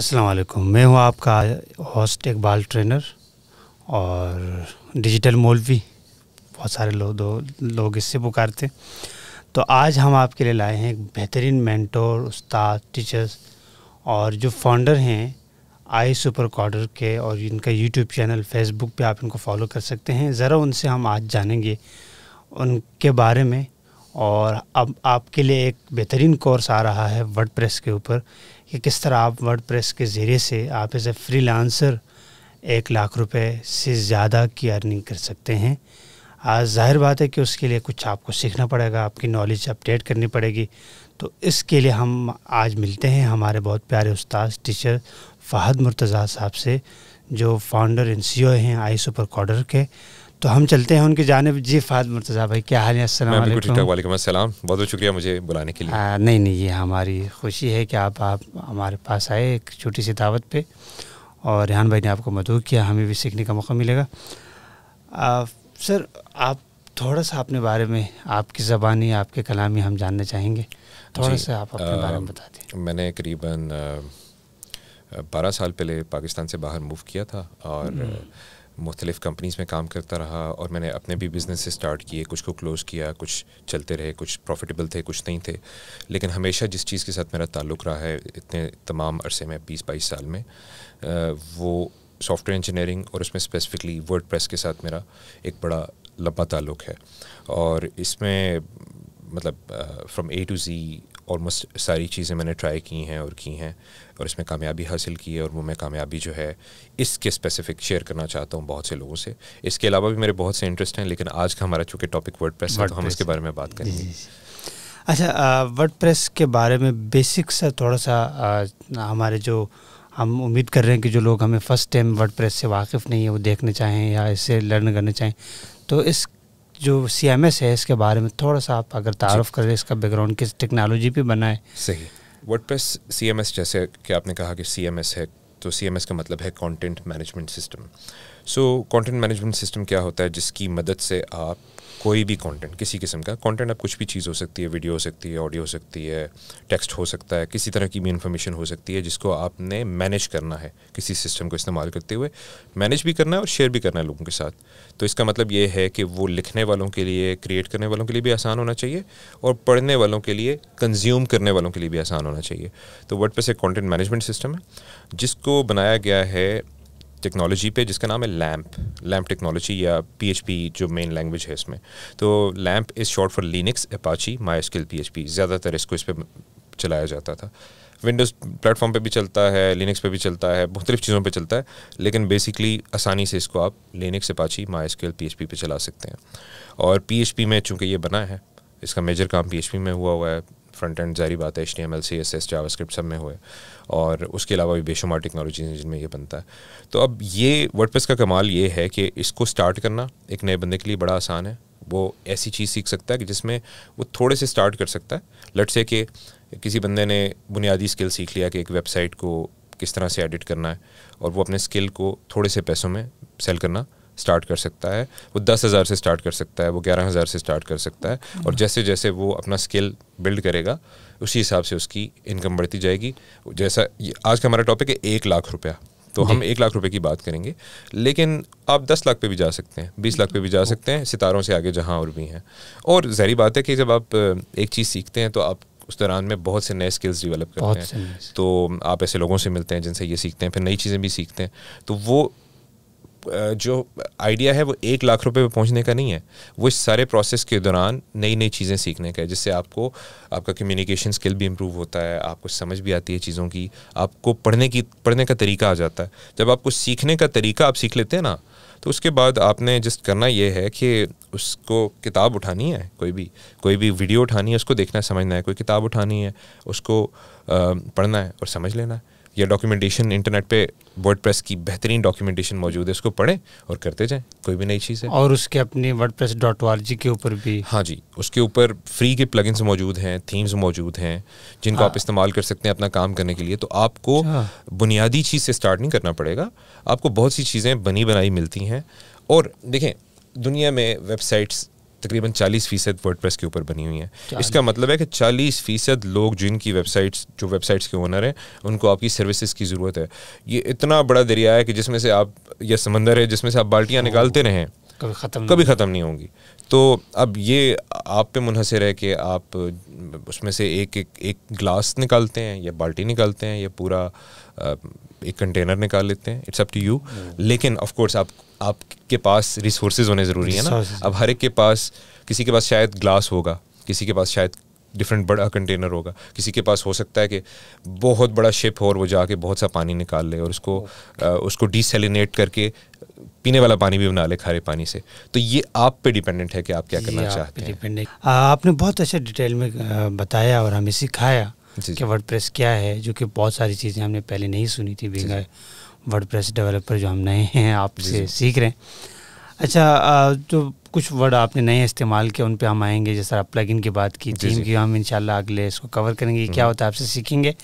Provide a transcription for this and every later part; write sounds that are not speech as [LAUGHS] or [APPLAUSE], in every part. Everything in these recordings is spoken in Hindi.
अस्सलाम वालेकुम मैं हूं आपका होस्ट इकबाल ट्रेनर और डिजिटल मौलवी बहुत सारे लोग दो लोग इससे पुकारते तो आज हम आपके लिए लाए हैं एक बेहतरीन मेंटोर उस्ताद टीचर्स और जो फाउंडर हैं आई सुपर कॉर्डर के और इनका यूट्यूब चैनल फेसबुक पे आप इनको फॉलो कर सकते हैं ज़रा उनसे हम आज जानेंगे उनके बारे में और अब आपके लिए एक बेहतरीन कोर्स आ रहा है वर्ड के ऊपर कि किस तरह आप वर्ड के ज़रिए से आप एज ए फ्री लांसर एक लाख रुपए से ज़्यादा की अर्निंग कर सकते हैं आज जाहिर बात है कि उसके लिए कुछ आपको सीखना पड़ेगा आपकी नॉलेज अपडेट करनी पड़ेगी तो इसके लिए हम आज मिलते हैं हमारे बहुत प्यारे उस्ताद टीचर फ़हद मुर्तज़ा साहब से जो फाउंडर एंड सी हैं आई सुपर कॉर्डर के तो हम चलते हैं उनके जानब जी फाद मुर्तज़ा भाई क्या हाल है अस्सलाम वालेकुम वालेकुम अस्सलाम बहुत बहुत शुक्रिया मुझे बुलाने के लिए आ, नहीं नहीं ये हमारी खुशी है कि आप आप हमारे पास आए एक छोटी सी दावत पे और रेहान भाई ने आपको मदू किया हमें भी सीखने का मौका मिलेगा आ, सर आप थोड़ा सा अपने बारे में आपकी ज़बानी आपके कलामी हम जानना चाहेंगे थोड़ा सा आप अपने बारे में बता दें मैंने करीबन बारह साल पहले पाकिस्तान से बाहर मूव किया था और हम्म। मुख्तलिफ़ कंपनीज़ में काम करता रहा और मैंने अपने भी बिज़नेस स्टार्ट किए कुछ को क्लोज़ किया कुछ चलते रहे कुछ प्रॉफिटेबल थे कुछ नहीं थे लेकिन हमेशा जिस चीज़ के साथ मेरा ताल्लुक़ रहा है इतने तमाम अरसे में बीस बाईस साल में वो सॉफ्टवेयर इंजीनियरिंग और उसमें स्पेसिफ़िकली वर्ड प्रेस के साथ मेरा एक बड़ा लंबा ताल्लुक़ है और इसमें मतलब from A to Z almost सारी चीज़ें मैंने ट्राई की हैं और की हैं और इसमें कामयाबी हासिल की है और वो मैं कामयाबी जो है इसके स्पेसिफिक शेयर करना चाहता हूँ बहुत से लोगों से इसके अलावा भी मेरे बहुत से इंटरेस्ट हैं लेकिन आज का हमारा चूँकि टॉपिक वर्ड प्रेस है तो हम इसके बारे में बात करेंगे अच्छा वर्ड प्रेस के बारे में बेसिक सा थोड़ा सा आ, हमारे जो हम उम्मीद कर रहे हैं कि जो लोग हमें फ़र्स्ट टाइम वर्ड प्रेस से वाकिफ़ नहीं है वो देखने चाहें या इससे लर्न करना चाहें तो इस जो सी एम एस है इसके बारे में थोड़ा सा आप अगर तारफ़ करें इसका बैकग्राउंड किस टेक्नोलॉजी पर बनाए सही WordPress C M S जैसे कि आपने कहा कि सी एम एस है तो सी एम एस का मतलब है content management system so content management system क्या होता है जिसकी मदद से आप कोई भी कंटेंट किसी किस्म का कंटेंट आप कुछ भी चीज़ हो सकती है वीडियो हो सकती है ऑडियो हो सकती है टेक्स्ट हो सकता है किसी तरह की भी इन्फॉर्मेशन हो सकती है जिसको आपने मैनेज करना है किसी सिस्टम को इस्तेमाल करते हुए मैनेज भी करना है और शेयर भी करना है लोगों के साथ तो इसका मतलब ये है कि वो लिखने वालों के लिए क्रिएट करने वालों के लिए भी आसान होना चाहिए और पढ़ने वालों के लिए कंज्यूम करने वालों के लिए भी आसान होना चाहिए तो वर्ड एक कॉन्टेंट मैनेजमेंट सिस्टम है जिसको बनाया गया है टेक्नोलॉजी पे जिसका नाम है लैम्प लैम्प टेक्नोलॉजी या पी जो मेन लैंग्वेज है इसमें तो LAMP is short for Linux Apache MySQL P ज़्यादातर इसको इस पर चलाया जाता था विंडोज़ प्लेटफॉर्म पे भी चलता है लिनक्स पे भी चलता है मुख्तलिफ चीज़ों पे चलता है लेकिन बेसिकली आसानी से इसको आप Linux Apache MySQL P पे चला सकते हैं और पी में चूंकि ये बना है इसका मेजर काम पी में हुआ हुआ है फ्रंट एंड जारी बात है H T M L C S S JavaScript सब में हुआ है और उसके अलावा भी बेशुमार टेक्नोलॉजी जिनमें ये बनता है तो अब ये वर्ड का कमाल ये है कि इसको स्टार्ट करना एक नए बंदे के लिए बड़ा आसान है वो ऐसी चीज़ सीख सकता है कि जिसमें वो थोड़े से स्टार्ट कर सकता है लट से कि किसी बंदे ने बुनियादी स्किल सीख लिया कि एक वेबसाइट को किस तरह से एडिट करना है और वो अपने स्किल को थोड़े से पैसों में सेल करना स्टार्ट कर सकता है वो दस हज़ार से स्टार्ट कर सकता है वो ग्यारह हज़ार से स्टार्ट कर सकता है और हम्म। जैसे जैसे वो अपना स्किल बिल्ड करेगा उसी हिसाब से उसकी इनकम बढ़ती जाएगी जैसा आज का हमारा टॉपिक है एक लाख रुपया तो हम एक लाख रुपए की बात करेंगे लेकिन आप दस लाख पे भी जा सकते हैं बीस लाख पे भी जा सकते हैं सितारों से आगे जहाँ और भी हैं और जहरी बात है कि जब आप एक चीज़ सीखते हैं तो आप उस दौरान में बहुत से नए स्किल्स डेवलप करते हैं तो आप ऐसे लोगों से मिलते हैं जिनसे ये सीखते हैं फिर नई चीज़ें भी सीखते हैं तो वो जो आइडिया है वो एक लाख रुपए पे पहुंचने का नहीं है वो इस सारे प्रोसेस के दौरान नई नई चीज़ें सीखने का है जिससे आपको आपका कम्युनिकेशन स्किल भी इम्प्रूव होता है आपको समझ भी आती है चीज़ों की आपको पढ़ने की पढ़ने का तरीका आ जाता है जब आपको सीखने का तरीका आप सीख लेते हैं ना तो उसके बाद आपने जस्ट करना ये है कि उसको किताब उठानी है कोई भी कोई भी वीडियो उठानी है उसको देखना है समझना है कोई किताब उठानी है उसको पढ़ना है और समझ लेना है या डॉक्यूमेंटेशन इंटरनेट पे वर्ड की बेहतरीन डॉक्यूमेंटेशन मौजूद है उसको पढ़ें और करते जाएं कोई भी नई चीज़ है और उसके अपने वर्ड प्रेस डॉट के ऊपर भी हाँ जी उसके ऊपर फ्री के प्लगइन्स मौजूद हैं थीम्स मौजूद हैं जिनको हाँ। आप इस्तेमाल कर सकते हैं अपना काम करने के लिए तो आपको हाँ। बुनियादी चीज़ से स्टार्ट नहीं करना पड़ेगा आपको बहुत सी चीज़ें बनी बनाई मिलती हैं और देखें दुनिया में वेबसाइट्स तकरीबन 40 फीसद वर्ड के ऊपर बनी हुई है इसका मतलब है कि 40 फीसद लोग जिनकी वेबसाइट्स जो वेबसाइट्स के ओनर हैं उनको आपकी सर्विसेज की ज़रूरत है ये इतना बड़ा दरिया है कि जिसमें से आप या समंदर है जिसमें से आप बाल्टियाँ निकालते रहें कभी ख़त्म कभी ख़त्म नहीं होंगी तो अब ये आप पे मुनहसर है कि आप उसमें से एक एक एक ग्लास निकालते हैं या बाल्टी निकालते हैं या पूरा एक कंटेनर निकाल लेते हैं इट्स अप टू यू लेकिन ऑफ कोर्स आप आपके पास रिसोर्सेज होने ज़रूरी है ना अब हर एक के पास किसी के पास शायद ग्लास होगा किसी के पास शायद डिफरेंट बड़ा कंटेनर होगा किसी के पास हो सकता है कि बहुत बड़ा शिप हो और वो जाके बहुत सा पानी निकाल ले और उसको आ, उसको डिसेलिनेट करके पीने वाला पानी भी बना ले खारे पानी से तो ये आप पे डिपेंडेंट है कि आप क्या करना चाहते हैं आपने बहुत अच्छे डिटेल में बताया और हमें सिखाया कि वर्ड क्या है जो कि बहुत सारी चीज़ें हमने पहले नहीं सुनी थी वर्ड प्रेस डेवलपर जो हम नए हैं आपसे सीख रहे हैं अच्छा जो तो कुछ वर्ड आपने नए इस्तेमाल किए उन पे हम आएंगे जैसा आप प्लग की बात की थी की हम इनशाला अगले इसको कवर करेंगे क्या हम्म। होता है आपसे सीखेंगे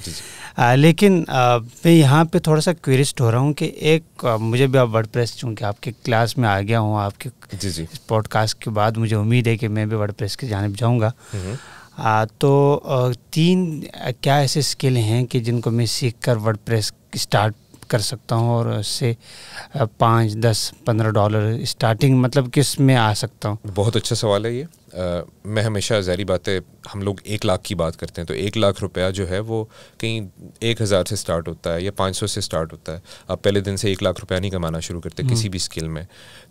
आ, लेकिन आ, मैं यहाँ पे थोड़ा सा क्वेरिस्ट हो रहा हूँ कि एक आ, मुझे भी आप वर्ड प्रेस चूँकि आपके क्लास में आ गया हूँ आपके पॉडकास्ट के बाद मुझे उम्मीद है कि मैं भी वर्ड प्रेस की जानब जाऊँगा हम्म। आ, तो तीन क्या ऐसे स्किल हैं कि जिनको मैं सीख कर वर्ड प्रेस स्टार्ट कर सकता हूँ और उससे पाँच दस पंद्रह डॉलर स्टार्टिंग मतलब किस में आ सकता हूँ बहुत अच्छा सवाल है ये आ, मैं हमेशा जहरी बातें हम लोग एक लाख की बात करते हैं तो एक लाख रुपया जो है वो कहीं एक हज़ार से स्टार्ट होता है या पाँच सौ से स्टार्ट होता है आप पहले दिन से एक लाख रुपया नहीं कमाना शुरू करते हम्म। किसी भी स्किल में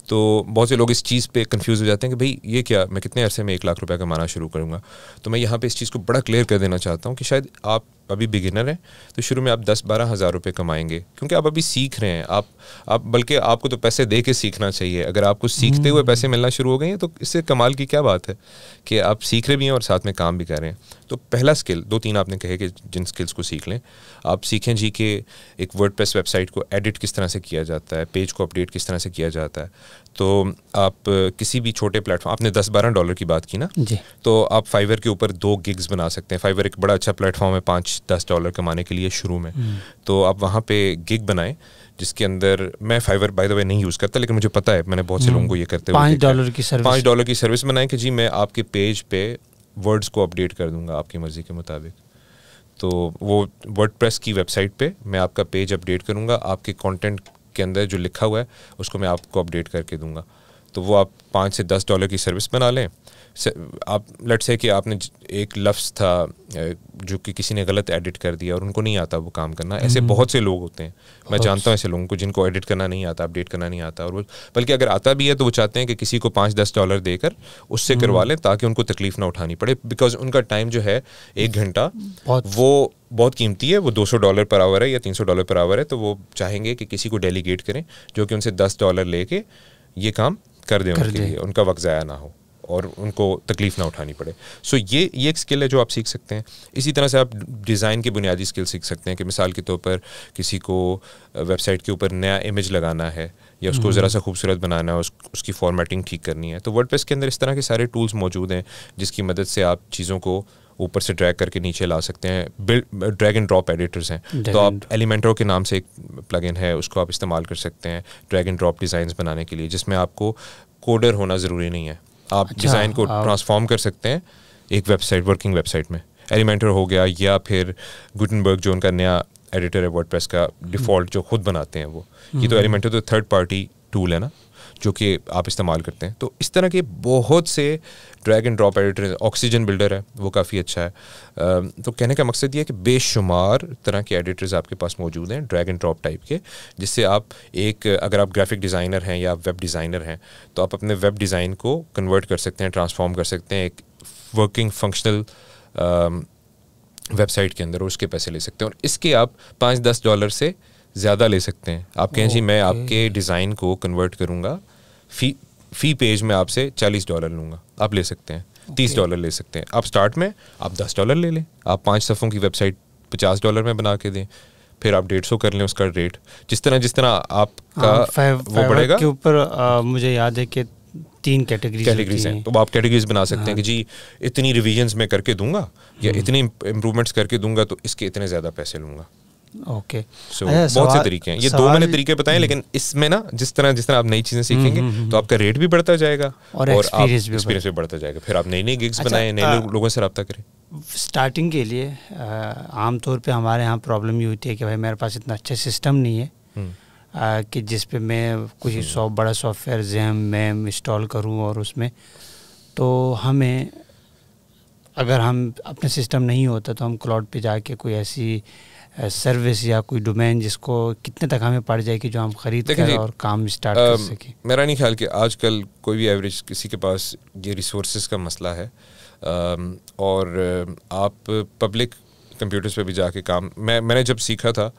तो बहुत से लोग इस चीज़ पे कंफ्यूज हो जाते हैं कि भाई ये क्या मैं कितने अरसे में एक लाख रुपया कमाना शुरू करूँगा तो मैं यहाँ पर इस चीज़ को बड़ा क्लियर कर देना चाहता हूँ कि शायद आप अभी बिगिनर हैं तो शुरू में आप दस बारह हज़ार रुपये कमाएंगे क्योंकि आप अभी सीख रहे हैं आप आप बल्कि आपको तो पैसे दे के सीखना चाहिए अगर आपको सीखते हुए हम्म। पैसे मिलना शुरू हो गए हैं तो इससे कमाल की क्या बात है कि आप सीख रहे भी हैं और साथ में काम काम भी कर रहे हैं तो पहला स्किल दो तीन आपने कहे कि जिन स्किल्स को सीख लें आप सीखें जी कि एक वर्ड वेबसाइट को एडिट किस तरह से किया जाता है पेज को अपडेट किस तरह से किया जाता है तो आप किसी भी छोटे प्लेटफॉर्म आपने दस बारह डॉलर की बात की ना जी तो आप फाइवर के ऊपर दो गिग्स बना सकते हैं फाइवर एक बड़ा अच्छा प्लेटफॉर्म है पाँच दस डॉलर कमाने के लिए शुरू में हम्म। तो आप वहाँ पे गिग बनाएं जिसके अंदर मैं फाइवर बाय द वे नहीं यूज़ करता लेकिन मुझे पता है मैंने बहुत से लोगों हम्म। को ये करते हुए पाँच डॉलर की सर्विस पाँच डॉलर की सर्विस बनाएं कि जी मैं आपके पेज पे वर्ड्स को अपडेट कर दूंगा आपकी मर्ज़ी के मुताबिक तो वो वर्ड की वेबसाइट पे मैं आपका पेज अपडेट करूँगा आपके कंटेंट के अंदर जो लिखा हुआ है उसको मैं आपको अपडेट करके दूंगा तो वो आप पाँच से दस डॉलर की सर्विस बना लें आप लट से कि आपने एक लफ्ज़ था जो कि किसी ने गलत एडिट कर दिया और उनको नहीं आता वो काम करना ऐसे हम्म। बहुत से लोग होते हैं मैं जानता हूँ ऐसे लोगों को जिनको एडिट करना नहीं आता अपडेट करना नहीं आता और वो बल्कि अगर आता भी है तो वो चाहते हैं कि किसी को पाँच दस डॉलर देकर उससे हम्म। करवा लें ताकि उनको तकलीफ़ ना उठानी पड़े बिकॉज उनका टाइम जो है एक घंटा वो बहुत कीमती है वो दो सौ डॉलर पर आवर है या तीन सौ डॉलर पर आवर है तो वो चाहेंगे कि किसी को डेलीगेट करें जो कि उनसे दस डॉलर लेके ये काम कर दें उनके लिए उनका वक्त ज़ाया ना हो और उनको तकलीफ़ ना उठानी पड़े सो so ये ये एक स्किल है जो आप सीख सकते हैं इसी तरह से आप डिज़ाइन की बुनियादी स्किल सीख सकते हैं कि मिसाल के तौर पर किसी को वेबसाइट के ऊपर नया इमेज लगाना है या उसको हम्म। ज़रा सा खूबसूरत बनाना है उस, उसकी फॉर्मेटिंग ठीक करनी है तो वर्ड के अंदर इस तरह के सारे टूल्स मौजूद हैं जिसकी मदद से आप चीज़ों को ऊपर से ड्रैग करके नीचे ला सकते हैं build drag and drop editors हैं तो आप एलिमेंटो के नाम से एक प्लगइन है उसको आप इस्तेमाल कर सकते हैं ड्रैग एंड ड्रॉप डिज़ाइंस बनाने के लिए जिसमें आपको कोडर होना ज़रूरी नहीं है आप डिज़ाइन अच्छा, को ट्रांसफॉर्म कर सकते हैं एक वेबसाइट वर्किंग वेबसाइट में एलिमेंटर हो गया या फिर गुटनबर्ग जो उनका नया एडिटर है वर्ड का डिफ़ॉल्ट हम्म। जो खुद बनाते हैं वो ये तो एलिमेंटर हम्म। तो थर्ड पार्टी टूल है ना जो कि आप इस्तेमाल करते हैं तो इस तरह के बहुत से drag and drop editor Oxygen builder है वो काफ़ी अच्छा है तो कहने का मकसद ये है कि बेशुमार तरह के एडिटर्स आपके पास मौजूद हैं ड्रैग एंड ड्रॉप टाइप के जिससे आप एक अगर आप ग्राफिक डिज़ाइनर हैं या वेब डिज़ाइनर हैं तो आप अपने वेब डिज़ाइन को कन्वर्ट कर सकते हैं ट्रांसफॉर्म कर सकते हैं एक वर्किंग फंक्शनल वेबसाइट के अंदर और उसके पैसे ले सकते हैं और इसके आप पाँच दस डॉलर से ज़्यादा ले सकते हैं आप कहें जी मैं आपके डिज़ाइन को कन्वर्ट करूँगा फी फी पेज में आपसे चालीस डॉलर लूँगा आप ले सकते हैं तीस डॉलर ले सकते हैं आप स्टार्ट में आप दस डॉलर ले लें आप पाँच सफ़ों की वेबसाइट पचास डॉलर में बना के दें फिर आप डेढ़ सौ कर लें उसका रेट जिस तरह जिस तरह आपका हाँ, वो बढ़ेगा के ऊपर मुझे याद है कि तीन कैटेगरीज कैटेगरीज हैं तो आप कैटेगरीज बना सकते हैं हाँ। कि जी इतनी रिविजन्स में करके दूंगा या हम्म। इतनी इम्प्रूवमेंट्स करके दूंगा तो इसके इतने ज़्यादा पैसे लूँगा ओके सो अच्छा, बहुत से तरीके हैं ये दो मैंने तरीके बताए हम्म। लेकिन इसमें ना जिस तरह जिस तरह आप नई चीजें सीखेंगे हम्म, हम्म, तो आपका रेट भी बढ़ता जाएगा और एक्सपीरियंस भी बढ़ता जाएगा फिर आप नई नई गिग्स अच्छा, बनाए नए लोगों से रब्ता करें स्टार्टिंग के लिए आमतौर पे हमारे यहाँ प्रॉब्लम ये होती है कि भाई मेरे पास इतना अच्छा सिस्टम नहीं है आ, कि जिस पे मैं कुछ सॉफ बड़ा सॉफ्टवेयर जैम मैम इंस्टॉल करूँ और उसमें तो हमें अगर हम अपने सिस्टम नहीं होता तो हम क्लाउड पे जाके कोई ऐसी सर्विस या कोई डोमेन जिसको कितने तक हमें पड़ जाएगी जो हम खरीद कर और काम स्टार्ट कर सकें मेरा नहीं ख्याल कि आजकल कोई भी एवरेज किसी के पास ये रिसोर्स का मसला है और आप पब्लिक कंप्यूटर्स पे भी जाके काम मैं मैंने जब सीखा था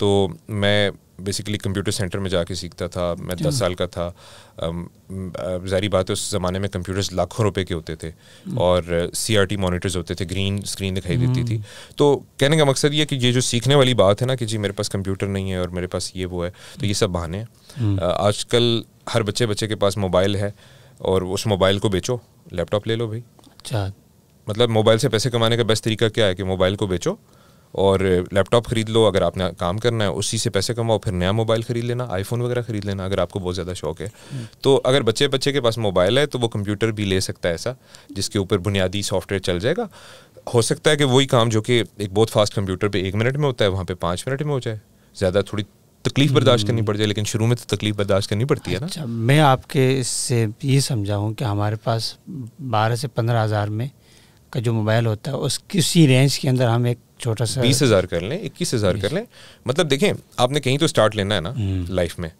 तो मैं बेसिकली कंप्यूटर सेंटर में जाके सीखता था मैं दस हाँ। साल का था जहरी बात है उस ज़माने में कंप्यूटर्स लाखों रुपए के होते थे हम्म। और सी आर टी मोनिटर्स होते थे ग्रीन स्क्रीन दिखाई देती थी हम्म। तो कहने का मकसद ये कि ये जो सीखने वाली बात है ना कि जी मेरे पास कंप्यूटर नहीं है और मेरे पास ये वो है तो ये सब बहाने आज हम्म। आजकल हर बच्चे बच्चे के पास मोबाइल है और उस मोबाइल को बेचो लैपटॉप ले लो भाई अच्छा मतलब मोबाइल से पैसे कमाने का बेस्ट तरीका क्या है कि मोबाइल को बेचो और लैपटॉप ख़रीद लो अगर आपने काम करना है उसी से पैसे कमाओ फिर नया मोबाइल ख़रीद लेना आईफोन वगैरह ख़रीद लेना अगर आपको बहुत ज़्यादा शौक है हम्म। तो अगर बच्चे बच्चे के पास मोबाइल है तो वो कंप्यूटर भी ले सकता है ऐसा जिसके ऊपर बुनियादी सॉफ्टवेयर चल जाएगा हो सकता है कि वही काम जो कि एक बहुत फास्ट कंप्यूटर पर एक मिनट में होता है वहाँ पर पाँच मिनट में हो जाए ज़्यादा थोड़ी तकलीफ बर्दाश्त करनी हम्म। पड़ जाए लेकिन शुरू में तो तकलीफ बर्दाश्त करनी पड़ती है ना अच्छा मैं आपके इससे ये समझाऊँ कि हमारे पास बारह से पंद्रह हज़ार में का जो मोबाइल होता है उस किसी रेंज के अंदर हम एक छोटा सा बीस हज़ार कर लें इक्कीस हज़ार कर लें मतलब देखें आपने कहीं तो स्टार्ट लेना है ना लाइफ हम्म। में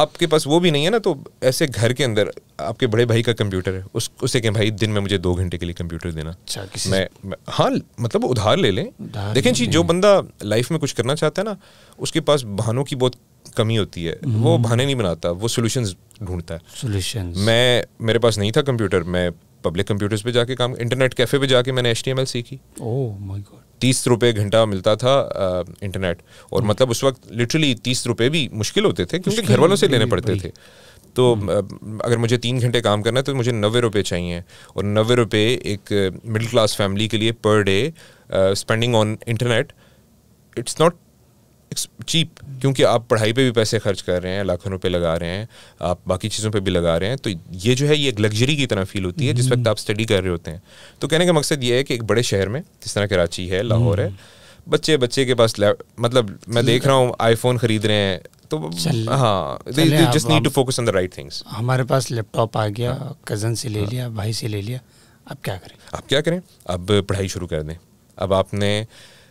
आपके पास वो भी नहीं है ना तो ऐसे घर के अंदर आपके बड़े भाई का कंप्यूटर है उस उसे कहें भाई दिन में मुझे दो घंटे के लिए कंप्यूटर देना अच्छा, किसी मैं, मैं हाँ मतलब उधार ले लें देखें जी जो बंदा लाइफ में कुछ करना चाहता है ना उसके पास बहानों की बहुत कमी होती है वो हम्म। बहाने नहीं बनाता वो सोल्यूशन ढूंढता है सोल्यूशन मैं मेरे पास नहीं था कंप्यूटर मैं पब्लिक कंप्यूटर्स पे जाके काम इंटरनेट कैफ़े पे जाके मैंने एच सीखी ओह माय गॉड तीस रुपये घंटा मिलता था इंटरनेट और hmm. मतलब उस वक्त लिटरली तीस रुपये भी मुश्किल होते थे क्योंकि घर वालों से लेने पड़ते थे तो hmm. अगर मुझे तीन घंटे काम करना है तो मुझे नबे रुपये चाहिए और नब्बे रुपये एक मिडिल क्लास फैमिली के लिए per day spending on internet it's not cheap क्योंकि आप पढ़ाई पे भी पैसे खर्च कर रहे हैं लाखों रुपए लगा रहे हैं आप बाकी चीज़ों पे भी लगा रहे हैं तो ये जो है ये एक लग्जरी की तरह फील होती है जिस वक्त हम्म। आप स्टडी कर रहे होते हैं तो कहने का मकसद ये है कि एक बड़े शहर में जिस तरह कराची है लाहौर है हम्म। बच्चे बच्चे के पास मतलब मैं देख रहा हूँ आईफोन खरीद रहे हैं तो हाँ just need to focus on the right things हमारे पास लैपटॉप आ गया कज़न हाँ। से ले हाँ। लिया भाई से ले लिया अब क्या करें अब क्या करें अब पढ़ाई शुरू कर दें अब आपने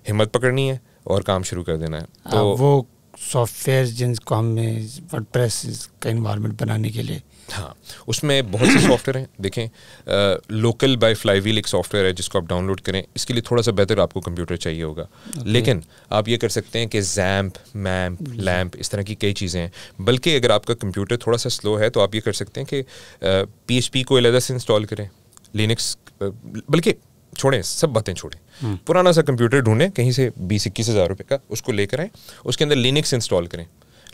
हिम्मत पकड़नी है और काम शुरू कर देना है हाँ, तो वो सॉफ्टवेयर जिनको वर्ड प्रेस का इन्वायरमेंट बनाने के लिए हाँ उसमें बहुत से सॉफ्टवेयर हैं देखें लोकल बाय फ्लाईवील एक सॉफ्टवेयर है जिसको आप डाउनलोड करें इसके लिए थोड़ा सा बेहतर आपको कंप्यूटर चाहिए होगा okay. लेकिन आप ये कर सकते हैं कि जैम्प मैम्प लैम्प इस तरह की कई चीज़ें हैं बल्कि अगर आपका कंप्यूटर थोड़ा सा स्लो है तो आप ये कर सकते हैं कि पी को अलहदा से इंस्टॉल करें लिनक्स बल्कि छोड़ें सब बातें छोड़ें पुराना सा कंप्यूटर ढूंढें कहीं से बीस इक्कीस हज़ार रुपये का उसको लेकर आएँ उसके अंदर लिनिक्स इंस्टॉल करें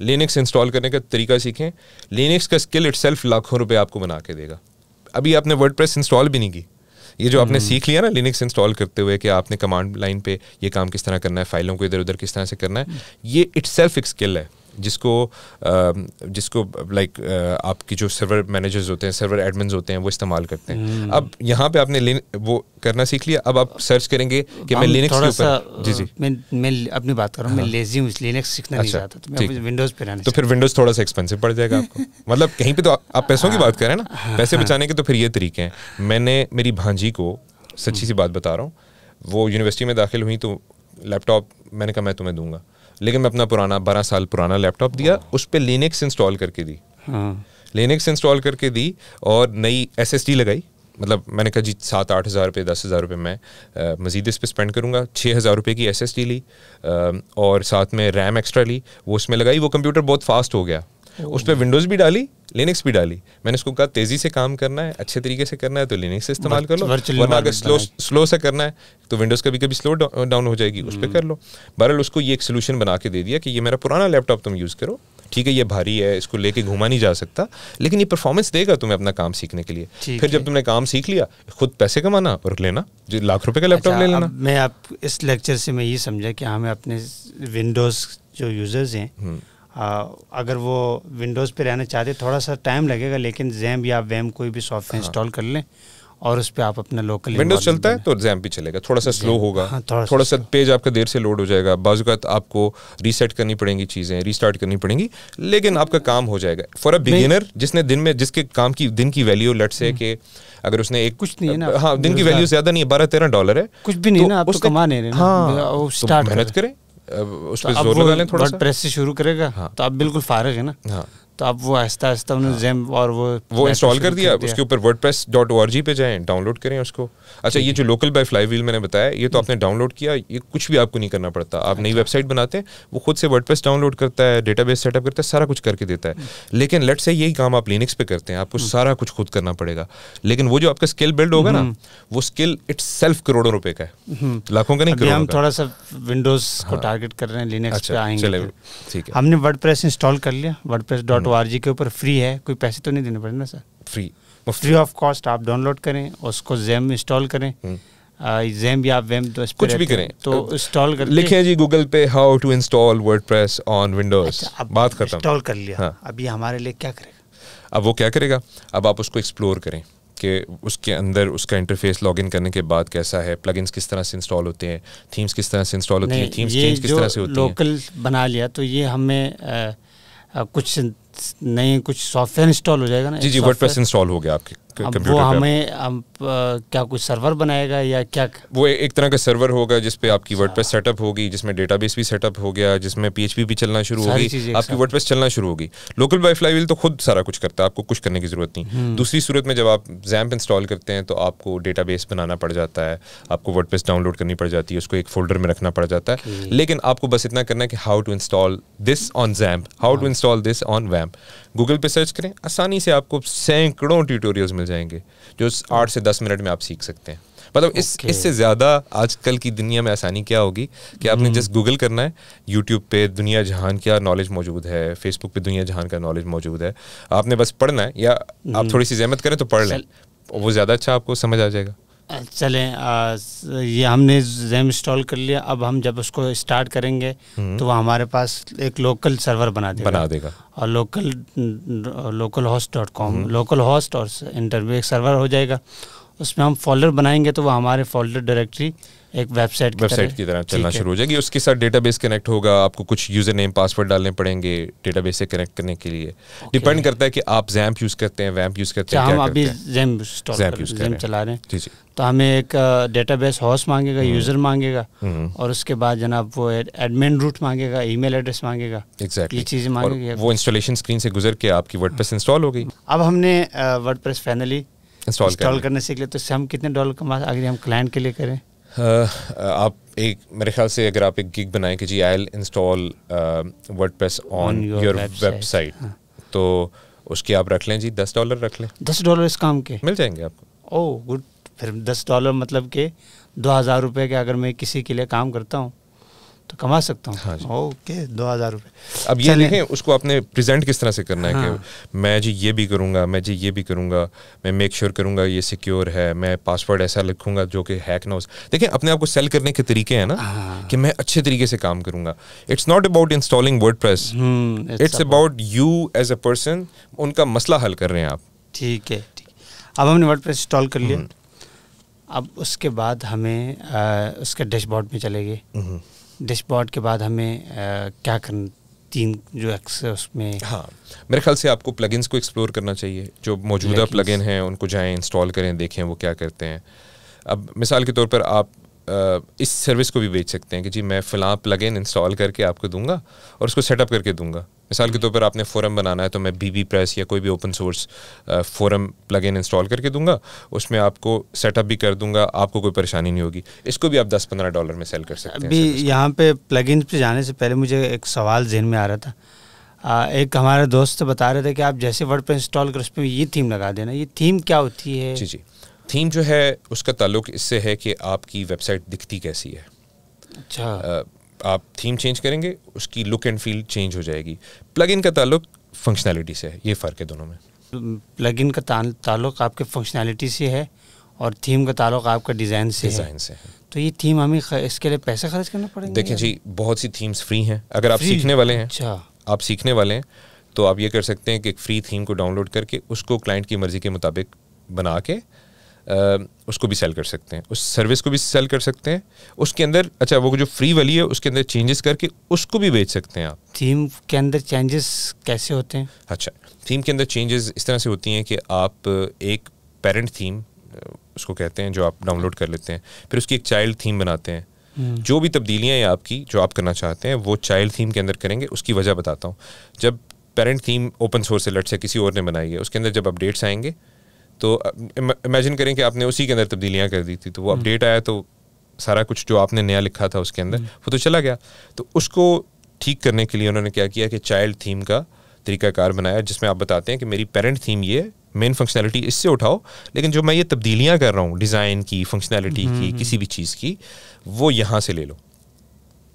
लिनिक्स इंस्टॉल करने का तरीका सीखें लिनिक्स का स्किल इट लाखों रुपये आपको बना के देगा अभी आपने वर्ड इंस्टॉल भी नहीं की ये जो आपने हम्म। सीख लिया ना लिनिक्स इंस्टॉल करते हुए कि आपने कमांड लाइन पे ये काम किस तरह करना है फाइलों को इधर उधर किस तरह से करना है हम्म। ये इट सेल्फ एक स्किल है जिसको जिसको लाइक आपकी जो सर्वर मैनेजर्स होते हैं सर्वर एडमिन होते हैं वो इस्तेमाल करते हैं हम्म। अब यहाँ पे आपने वो करना सीख लिया अब आप सर्च करेंगे कि मैं लिनक्स के ऊपर जी जी मैं मैं अपनी बात कर रहा हूँ मैं लेजी हाँ। हूँ लिनक्स सीखना नहीं अच्छा, चाहता तो मैं विंडोज़ पे रहना तो फिर विंडोज़ थोड़ा सा एक्सपेंसिव पड़ जाएगा आपको [LAUGHS] मतलब कहीं पे तो आप पैसों की बात करें ना हाँ, पैसे हाँ। बचाने के तो फिर ये तरीके हैं मैंने मेरी भांजी को सच्ची सी हम्म। बात बता रहा हूँ वो यूनिवर्सिटी में दाखिल हुई तो लैपटॉप मैंने कहा मैं तुम्हें दूंगा लेकिन मैं अपना पुराना बारह साल पुराना लैपटॉप दिया हाँ। उस पर लिनक्स इंस्टॉल करके दी हाँ। लिनक्स इंस्टॉल करके दी और नई एस लगाई मतलब मैंने कहा जी सात आठ हज़ार रुपये दस हज़ार रुपये मैं मज़ीद इस पर स्पेंड करूँगा छः हज़ार रुपये की एस एस ली आ, और साथ में रैम एक्स्ट्रा ली वो उसमें लगाई वो कंप्यूटर बहुत फास्ट हो गया उस पर विंडोज भी डाली लिनक्स भी डाली मैंने उसको कहा तेजी से काम करना है अच्छे तरीके से करना है तो लिनक्स इस्तेमाल कर लो वरना अगर स्लो स्लो से करना है तो विंडोज कभी कभी स्लो डाउन हो जाएगी उस पर हम्म। कर लो बहरहाल उसको ये एक सोल्यूशन बना के दे दिया कि ये मेरा पुराना लैपटॉप तुम यूज़ करो ठीक है ये भारी है इसको लेके घुमा नहीं जा सकता लेकिन ये परफॉर्मेंस देगा तुम्हें अपना काम सीखने के लिए फिर जब तुमने काम सीख लिया खुद पैसे कमाना और लेना जो लाख रुपए का लैपटॉप अच्छा, ले लेना मैं आप इस लेक्चर से मैं ये समझा कि हमें हाँ, अपने विंडोज़ जो यूज़र्स हैं हम्म। आ, अगर वो विंडोज़ पे रहना चाहते थोड़ा सा टाइम लगेगा लेकिन जैम या वैम कोई भी सॉफ्टवेयर इंस्टॉल हाँ। कर लें और उस पर आप अपना लोकल विंडोज चलता है तो जैम भी चलेगा थोड़ा सा स्लो होगा हाँ, थोड़ा, थोड़ा सा पेज आपका देर से लोड हो जाएगा बाजूकात आपको रीसेट करनी पड़ेंगी चीज़ें रीस्टार्ट करनी पड़ेंगी लेकिन आपका काम हो जाएगा फॉर अ बिगिनर जिसने दिन में जिसके काम की दिन की वैल्यू लट से कि अगर उसने एक कुछ नहीं है ना हाँ दिन की वैल्यू ज्यादा नहीं है बारह तेरह डॉलर है कुछ भी नहीं तो है ना उसका कमा नहीं हाँ तो मेहनत करें उस तो पर जोर लगा लें थोड़ा प्रेस से शुरू करेगा हाँ। तो आप बिल्कुल फारग है ना हाँ तो अब वो आहिस्ता आहिस्ता उन्होंने जेम हाँ। और वो वो इंस्टॉल कर दिया उसके ऊपर WordPress dot O R G पे जाएँ डाउनलोड करें उसको अच्छा ये जो लोकल बाय फ्लाई व्हील मैंने बताया ये तो हम्म। आपने डाउनलोड किया ये कुछ भी आपको नहीं करना पड़ता आप नई वेबसाइट अच्छा। बनाते हैं वो खुद से वर्ड डाउनलोड करता है डेटा बेस सेटअप करता है सारा कुछ करके देता है हम्म। लेकिन लेट से यही काम आप लिनिक्स पे करते हैं आपको हम्म। सारा कुछ खुद करना पड़ेगा लेकिन वो जो आपका स्किल बिल्ड होगा ना वो स्किल इट सेल्फ करोड़ों रुपए का है लाखों का नहीं करोड़ों हम थोड़ा सा विंडोज को टारगेट हाँ। कर रहे हैं लिनक्स अच्छा, पे आएंगे ठीक है हमने वर्डप्रेस इंस्टॉल कर लिया वर्डप्रेस डॉट डॉट तो ओ के ऊपर फ्री है कोई पैसे तो नहीं देने पड़े ना sir free free of cost आप डाउनलोड करें उसको जैम इंस्टॉल करें जैम या वैम तो कुछ भी करें तो इंस्टॉल कर लिखे जी गूगल पे how to install WordPress on Windows बात करता इंस्टॉल कर लिया हाँ। अभी हमारे लिए क्या करेगा अब वो क्या करेगा अब आप उसको एक्सप्लोर करें कि उसके अंदर उसका इंटरफेस लॉगिन करने के बाद कैसा है प्लगइन्स किस तरह से इंस्टॉल होते हैं थीम्स किस तरह से इंस्टॉल होती हैं थीम्स चेंज किस तरह से होती हैं लोकल बना लिया तो ये हमें आ, आ, कुछ नए कुछ सॉफ्टवेयर इंस्टॉल हो जाएगा ना जी जी वर्डप्रेस इंस्टॉल हो गया आपके अब वो हमें अब क्या कुछ सर्वर बनाएगा या क्या वो एक तरह का सर्वर होगा जिसपे आपकी वर्ड सेटअप होगी जिसमें डेटाबेस भी सेटअप हो गया जिसमें पीएचपी भी चलना शुरू होगी आपकी वर्ड चलना शुरू होगी लोकल बाई फ्लाईवील तो खुद सारा कुछ करता है आपको कुछ करने की जरूरत नहीं हम्म। दूसरी सूरत में जब आप जैम्प इंस्टॉल करते हैं तो आपको डेटा बनाना पड़ जाता है आपको वर्ड डाउनलोड करनी पड़ जाती है उसको एक फोल्डर में रखना पड़ जाता है लेकिन आपको बस इतना करना है कि how to install this on XAMPP how to install this on वैम्प गूगल पे सर्च करें आसानी से आपको सैकड़ों ट्यूटोरियल्स मिल मिल जाएंगे जो आठ से दस मिनट में आप सीख सकते हैं मतलब okay. इससे ज़्यादा आजकल की दुनिया में आसानी क्या होगी कि आपने hmm. जस्ट गूगल करना है यूट्यूब पे दुनिया जहान का नॉलेज मौजूद है फेसबुक पे दुनिया जहान का नॉलेज मौजूद है आपने बस पढ़ना है या आप hmm. थोड़ी सी जहमत करें तो पढ़ लें वो ज़्यादा अच्छा आपको समझ आ जाएगा चलें ये हमने जैम इंस्टॉल कर लिया अब हम जब उसको स्टार्ट करेंगे हम्म। तो वह हमारे पास एक लोकल सर्वर बना देगा बना देगा और local localhost dot com localhost और इंटरव्यू एक सर्वर हो जाएगा उसमें हम फोल्डर बनाएंगे तो वह हमारे फोल्डर डायरेक्टरी एक वेबसाइट वेबसाइट की तरह चलना शुरू हो जाएगी उसके साथ डेटाबेस कनेक्ट होगा आपको कुछ यूज़र नेम पासवर्ड डालने पड़ेंगे डेटाबेस से कनेक्ट करने के लिए डिपेंड okay. करता है कि आप जैम्प यूज़ करते हैं वैम्प अच्छा, यूज़ करते हैं हम अभी जैम्प जैम्प यूज चला रहे हैं तो हमें एक डेटाबेस होस्ट मांगेगा यूज़र हम्म। मांगेगा हम्म। और उसके बाद जनाब वो एडमिन रूट मांगेगा ईमेल एड्रेस मांगेगा एग्जैक्टली ये चीज़ें मांगेगी वो इंस्टॉलेशन स्क्रीन से गुजर के आपकी वर्डप्रेस इंस्टॉल हाँ। हो गई अब हमने वर्डप्रेस फाइनली इंस्टॉल करने से लिए तो हम कितने डॉलर कमा अगर हम क्लाइंट के लिए करें आप एक मेरे ख्याल से अगर आप एक गिग बनाएं कि जी I install WordPress on your website तो उसकी आप रख लें जी दस डॉलर रख लें दस डॉलर इस काम के मिल जाएंगे आपको ओह oh, गुड फिर दस डॉलर मतलब के दो हज़ार रुपये के अगर मैं किसी के लिए काम करता हूँ तो कमा सकता हूँ हाँ ओके दो हज़ार रुपये अब ये देखें उसको आपने प्रेजेंट किस तरह से करना हाँ। है कि हाँ। मैं जी ये भी करूँगा मैं जी ये भी करूँगा मैं मेक श्योर sure करूँगा ये सिक्योर है मैं पासवर्ड ऐसा लिखूँगा जो कि हैक ना हो देखें अपने आप को सेल करने के तरीके हैं ना हाँ। कि मैं अच्छे तरीके से काम करूँगा it's not about installing WordPress it's about you as a person उनका मसला हल कर रहे हैं आप ठीक है ठीक अब हमने वर्ड प्रेस इंस्टॉल कर लिया हम्म। अब उसके बाद हमें आ, उसके डैशबोर्ड में चले गए हम्म। डैशबोर्ड के बाद हमें क्या करना तीन जो एक्सेस हाँ मेरे ख्याल से आपको प्लगइन्स को एक्सप्लोर करना चाहिए जो मौजूदा प्लगइन हैं उनको जाएं इंस्टॉल करें देखें वो क्या करते हैं अब मिसाल के तौर पर आप इस सर्विस को भी बेच सकते हैं कि जी मैं फिलहाल प्लग इन इंस्टॉल करके आपको दूंगा और उसको सेटअप करके दूंगा मिसाल के तौर तो पर आपने फोरम बनाना है तो मैं बीबी प्रेस या कोई भी open source forum plugin install करके दूंगा उसमें आपको सेटअप भी कर दूंगा आपको कोई परेशानी नहीं होगी इसको भी आप दस पंद्रह डॉलर में सेल कर सकते अभी हैं अभी यहाँ पे प्लग इन पर जाने से पहले मुझे एक सवाल जहन में आ रहा था आ, एक हमारे दोस्त बता रहे थे कि आप जैसे वर्ड पर इंस्टॉल कर उस पर ये थीम लगा देना ये थीम क्या होती है जी जी थीम जो है उसका ताल्लुक इससे है कि आपकी वेबसाइट दिखती कैसी है अच्छा आप थीम चेंज करेंगे उसकी लुक एंड फील चेंज हो जाएगी इन का ताल्लुक फंक्शनैलिटी से है ये फ़र्क है दोनों में इन का ताल्लुक आपके फंक्शनैलिटी से है और थीम का ताल्लुक आपका डिज़ाइन से डिज़ाइन से है तो ये थीम हमें इसके लिए पैसा खर्च करना पड़ेगा देखिए जी बहुत सी थीम्स फ्री हैं अगर आप सीखने वाले हैं अच्छा आप सीखने वाले हैं तो आप ये कर सकते हैं कि एक फ्री थीम को डाउनलोड करके उसको क्लाइंट की मर्ज़ी के मुताबिक बना के उसको भी सेल कर सकते हैं उस सर्विस को भी सेल कर सकते हैं उसके अंदर अच्छा वो जो फ्री वाली है उसके अंदर चेंजेस करके उसको भी बेच सकते हैं आप थीम के अंदर चेंजेस कैसे होते हैं अच्छा थीम के अंदर चेंजेस इस तरह से होती हैं कि आप एक पेरेंट थीम उसको कहते हैं जो आप डाउनलोड कर लेते हैं फिर उसकी एक चाइल्ड थीम बनाते हैं हम्म। जो भी तब्दीलियाँ हैं आपकी जो आप करना चाहते हैं वो चाइल्ड थीम के अंदर करेंगे उसकी वजह बताता हूँ जब पेरेंट थीम ओपन सोर्स से लट से किसी और ने बनाई है उसके अंदर जब अपडेट्स आएंगे तो इमेजिन करें कि आपने उसी के अंदर तब्दीलियाँ कर दी थी तो वो अपडेट हम्म। आया तो सारा कुछ जो आपने नया लिखा था उसके अंदर हम्म। वो तो चला गया तो उसको ठीक करने के लिए उन्होंने क्या किया कि चाइल्ड थीम का तरीकाकार बनाया जिसमें आप बताते हैं कि मेरी पेरेंट थीम ये मेन फंक्शनैलिटी इससे उठाओ लेकिन जो मैं ये तब्दीलियाँ कर रहा हूँ डिज़ाइन की फंक्शनैलिटी की हम्म, किसी भी चीज़ की वो यहाँ से ले लो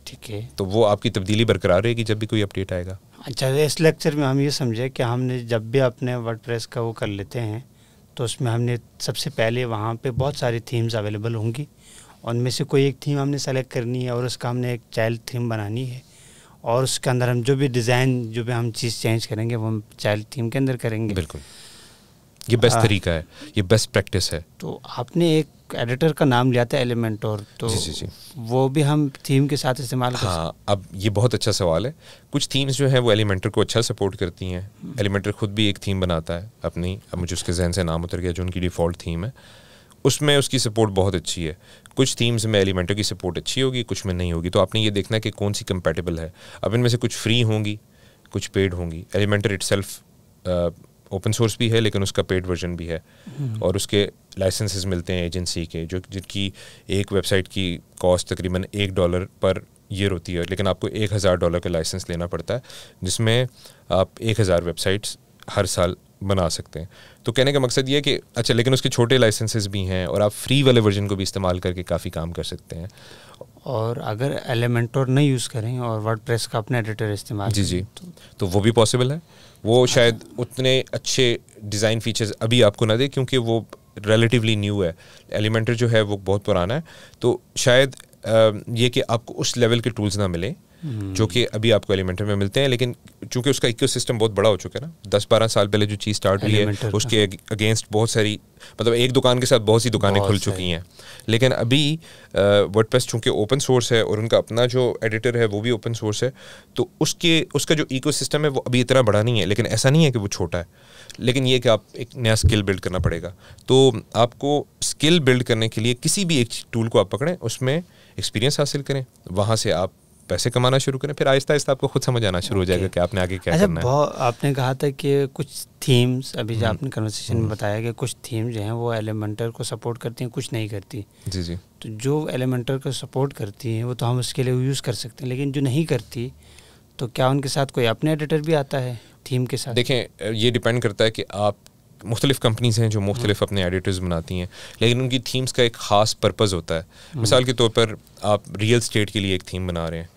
ठीक है तो वो आपकी तब्दीली बरकरार रहेगी जब भी कोई अपडेट आएगा अच्छा इस लेक्चर में हम ये समझे कि हमने जब भी अपने वर्ड का वो कर लेते हैं तो उसमें हमने सबसे पहले वहाँ पे बहुत सारी थीम्स अवेलेबल होंगी उनमें से कोई एक थीम हमने सेलेक्ट करनी है और उसका हमने एक चाइल्ड थीम बनानी है और उसके अंदर हम जो भी डिज़ाइन जो भी हम चीज़ चेंज करेंगे वो हम चाइल्ड थीम के अंदर करेंगे बिल्कुल ये बेस्ट हाँ। तरीका है ये बेस्ट प्रैक्टिस है तो आपने एक एडिटर का नाम लिया था एलिमेंट और तो जी जी जी वो भी हम थीम के साथ इस्तेमाल हाँ अब ये बहुत अच्छा सवाल है कुछ थीम्स जो है वो एलिमेंटर को अच्छा सपोर्ट करती हैं एलिमेंटर हम्म। खुद भी एक थीम बनाता है अपनी अब मुझे उसके जहन से नाम उतर गया जो उनकी डिफ़ॉल्ट थीम है उसमें उसकी सपोर्ट बहुत अच्छी है कुछ थीम्स में एलिमेंटर की सपोर्ट अच्छी होगी कुछ में नहीं होगी तो आपने ये देखना कि कौन सी कंपेटेबल है अब इनमें से कुछ फ्री होंगी कुछ पेड होंगी एलिमेंटर इट ओपन सोर्स भी है लेकिन उसका पेड वर्जन भी है हम्म। और उसके लाइसेंसेस मिलते हैं एजेंसी के जो जिनकी एक वेबसाइट की कॉस्ट तकरीबन एक डॉलर पर ईयर होती है लेकिन आपको एक हज़ार डॉलर का लाइसेंस लेना पड़ता है जिसमें आप एक हज़ार वेबसाइट्स हर साल बना सकते हैं तो कहने का मकसद ये है कि अच्छा लेकिन उसके छोटे लाइसेंसेस भी हैं और आप फ्री वाले वर्जन को भी इस्तेमाल करके काफ़ी काम कर सकते हैं और अगर एलिमेंटोर नहीं यूज़ करें और वर्ड का अपना एडिटर इस्तेमाल जी जी तो, तो वो भी पॉसिबल है वो शायद उतने अच्छे डिज़ाइन फीचर्स अभी आपको ना दे क्योंकि वो रिलेटिवली न्यू है एलिमेंटर जो है वो बहुत पुराना है तो शायद ये कि आपको उस लेवल के टूल्स ना मिले जो कि अभी आपको एलिमेंटर में मिलते हैं लेकिन चूंकि उसका इको सिस्टम बहुत बड़ा हो चुका है ना दस बारह साल पहले जो चीज़ स्टार्ट हुई है उसके अगेंस्ट हाँ। बहुत सारी मतलब एक दुकान के साथ बहुत सी दुकानें खुल चुकी हैं लेकिन अभी वर्ड uh, चूँकि ओपन सोर्स है और उनका अपना जो एडिटर है वो भी ओपन सोर्स है तो उसके उसका जो इको है वो अभी इतना बड़ा नहीं है लेकिन ऐसा नहीं है कि वो छोटा है लेकिन ये कि आप एक नया स्किल बिल्ड करना पड़ेगा तो आपको स्किल बिल्ड करने के लिए किसी भी एक टूल को आप पकड़ें उसमें एक्सपीरियंस हासिल करें वहाँ से आप पैसे कमाना शुरू करें फिर आहिस्ता आहिस्ता आपको खुद समझ आना शुरू हो जाएगा कि आपने आगे क्या अच्छा, करना है आपने कहा था कि कुछ थीम्स अभी जो हम्म। आपने कन्वर्सेशन में हम्म। बताया कि कुछ थीम जो हैं वो एलिमेंटर को सपोर्ट करती हैं कुछ नहीं करती जी जी तो जो एलिमेंटर को सपोर्ट करती हैं वो तो हम उसके लिए यूज़ कर सकते हैं लेकिन जो नहीं करती तो क्या उनके साथ कोई अपने एडिटर भी आता है थीम के साथ देखें ये डिपेंड करता है कि आप मुख्तलिफ़ कंपनीज़ हैं जो मुख्तलिफ हम्म। अपने एडिटर्स बनाती हैं लेकिन उनकी थीम्स का एक ख़ास पर्पज़ होता है मिसाल के तौर पर आप रियल स्टेट के लिए एक थीम बना रहे हैं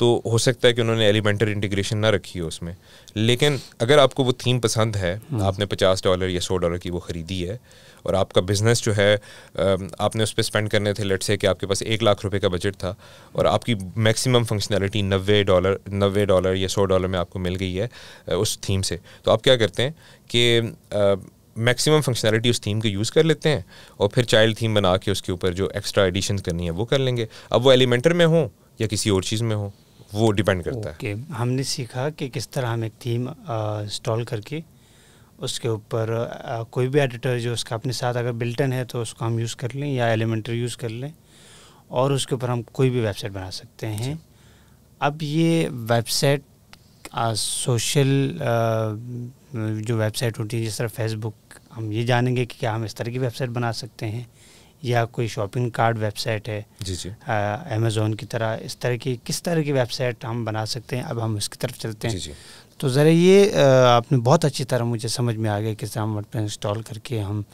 तो हो सकता है कि उन्होंने एलिमेंटरी इंटीग्रेशन ना रखी हो उसमें लेकिन अगर आपको वो थीम पसंद है हम्म। आपने पचास डॉलर या सौ डॉलर की वो ख़रीदी है और आपका बिज़नेस जो है आपने उस पर स्पेंड करने थे लेट से कि आपके पास एक लाख रुपए का बजट था और आपकी मैक्सिमम फंक्शनैलिटी नब्बे डॉलर नब्बे डॉलर या सौ डॉलर में आपको मिल गई है उस थीम से तो आप क्या करते हैं कि मैक्सिमम फंक्शनैलिटी उस थीम के यूज़ कर लेते हैं और फिर चाइल्ड थीम बना के उसके ऊपर जो एक्स्ट्रा एडिशन करनी है वो कर लेंगे अब वो एलिमेंटर में हो या किसी और चीज़ में हो वो डिपेंड करता okay. है हमने सीखा कि किस तरह हम एक थीम इंस्टॉल करके उसके ऊपर कोई भी एडिटर जो उसका अपने साथ अगर बिल्टन है तो उसको हम यूज़ कर लें या एलिमेंटर यूज़ कर लें और उसके ऊपर हम कोई भी वेबसाइट बना सकते हैं अब ये वेबसाइट सोशल जो वेबसाइट होती है जिस तरह फेसबुक हम ये जानेंगे कि क्या हम इस तरह की वेबसाइट बना सकते हैं या कोई शॉपिंग कार्ड वेबसाइट है जी जी अमेज़ोन की तरह इस तरह की किस तरह की वेबसाइट हम बना सकते हैं अब हम इसकी तरफ चलते हैं जी जी तो ज़रा ये आपने बहुत अच्छी तरह मुझे समझ में आ गया कि हम वर्ड इंस्टॉल करके हम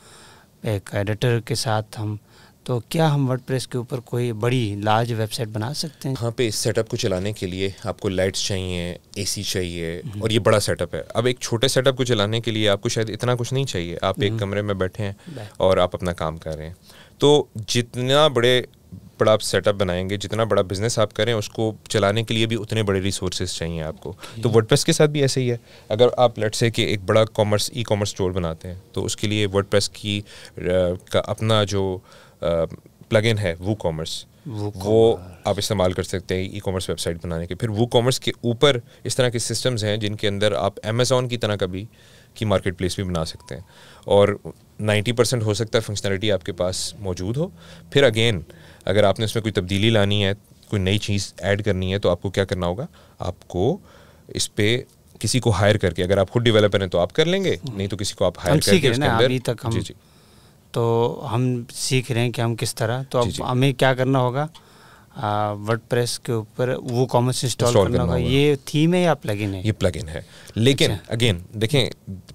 एक एडिटर के साथ हम तो क्या हम प्रेस के ऊपर कोई बड़ी लार्ज वेबसाइट बना सकते हैं यहाँ पे इस सेटअप को चलाने के लिए आपको लाइट्स चाहिए ए चाहिए हम्म। और ये बड़ा सेटअप है अब एक छोटे सेटअप को चलाने के लिए आपको शायद इतना कुछ नहीं चाहिए आप एक हम्म। कमरे में बैठे हैं और आप अपना काम कर रहे हैं तो जितना बड़े बड़ा आप सेटअप बनाएंगे जितना बड़ा बिजनेस आप करें उसको चलाने के लिए भी उतने बड़े रिसोर्सेज चाहिए आपको तो वर्डप्रेस के साथ भी ऐसे ही है अगर आप लट से कि एक बड़ा कॉमर्स ई कॉमर्स स्टोर बनाते हैं तो उसके लिए वर्डप्रेस की का अपना जो प्लगइन है वो कॉमर्स वो आप इस्तेमाल कर सकते हैं ई कॉमर्स वेबसाइट बनाने के फिर वो कॉमर्स के ऊपर इस तरह के सिस्टम्स हैं जिनके अंदर आप अमेज़ोन की तरह का भी की मार्केट प्लेस भी बना सकते हैं और नाइन्टी परसेंट हो सकता है फंक्शनलिटी आपके पास मौजूद हो फिर अगेन अगर आपने उसमें कोई तब्दीली लानी है कोई नई चीज़ ऐड करनी है तो आपको क्या करना होगा आपको इस पर किसी को हायर करके अगर आप खुद डेवलपर हैं तो आप कर लेंगे हम्म। नहीं तो किसी को आप हायर करके अभी तक हम जी जी तो हम सीख रहे हैं कि हम किस तरह तो अब हमें क्या करना होगा वर्ड प्रेस के ऊपर वो कॉमर्स इंस्टॉल करना होगा ये थीम है या प्लगइन है ये प्लगइन है लेकिन अच्छा। अगेन देखें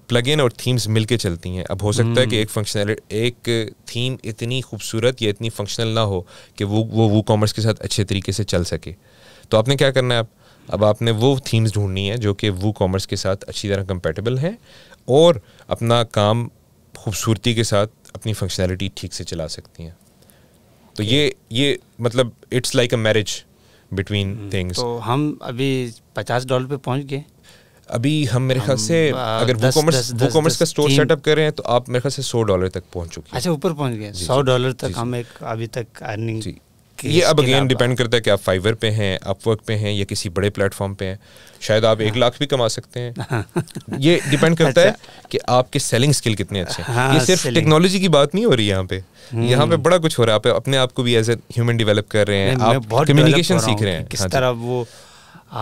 प्लगइन और थीम्स मिलके चलती हैं अब हो सकता है कि हम्म। एक फंक्शनल एक थीम इतनी खूबसूरत या इतनी फंक्शनल ना हो कि वो वो वो कॉमर्स के साथ अच्छे तरीके से चल सके तो आपने क्या करना है आप अब आपने वो थीम्स ढूंढनी है जो कि वो कॉमर्स के साथ अच्छी तरह कंपेटेबल हैं और अपना काम खूबसूरती के साथ अपनी फंक्शनैलिटी ठीक से चला सकती हैं तो ये ये मतलब it's like a marriage between things तो हम अभी पचास डॉलर पे पहुंच गए अभी हम मेरे ख्याल से अगर वो कॉमर्स वो कॉमर्स का स्टोर सेटअप कर रहे हैं तो आप मेरे ख्याल से सौ डॉलर तक पहुंच चुके हैं अच्छा ऊपर पहुंच गए सौ डॉलर तक हम एक अभी तक अर्निंग ये अब अगेन डिपेंड करता है कि आप फाइवर पे हैं अपवर्क पे हैं या किसी बड़े प्लेटफॉर्म पे हैं शायद आप एक लाख भी कमा सकते हैं [LAUGHS] ये डिपेंड करता अच्छा। है कि आपके सेलिंग स्किल कितने अच्छे हैं हाँ, ये सिर्फ टेक्नोलॉजी की बात नहीं हो रही यहाँ पे हम्म। यहाँ पे बड़ा कुछ हो रहा है आप अपने आप को भी एज ए ह्यूमन डेवलप कर रहे हैं आप कम्युनिकेशन सीख रहे हैं किस हाँ तरह वो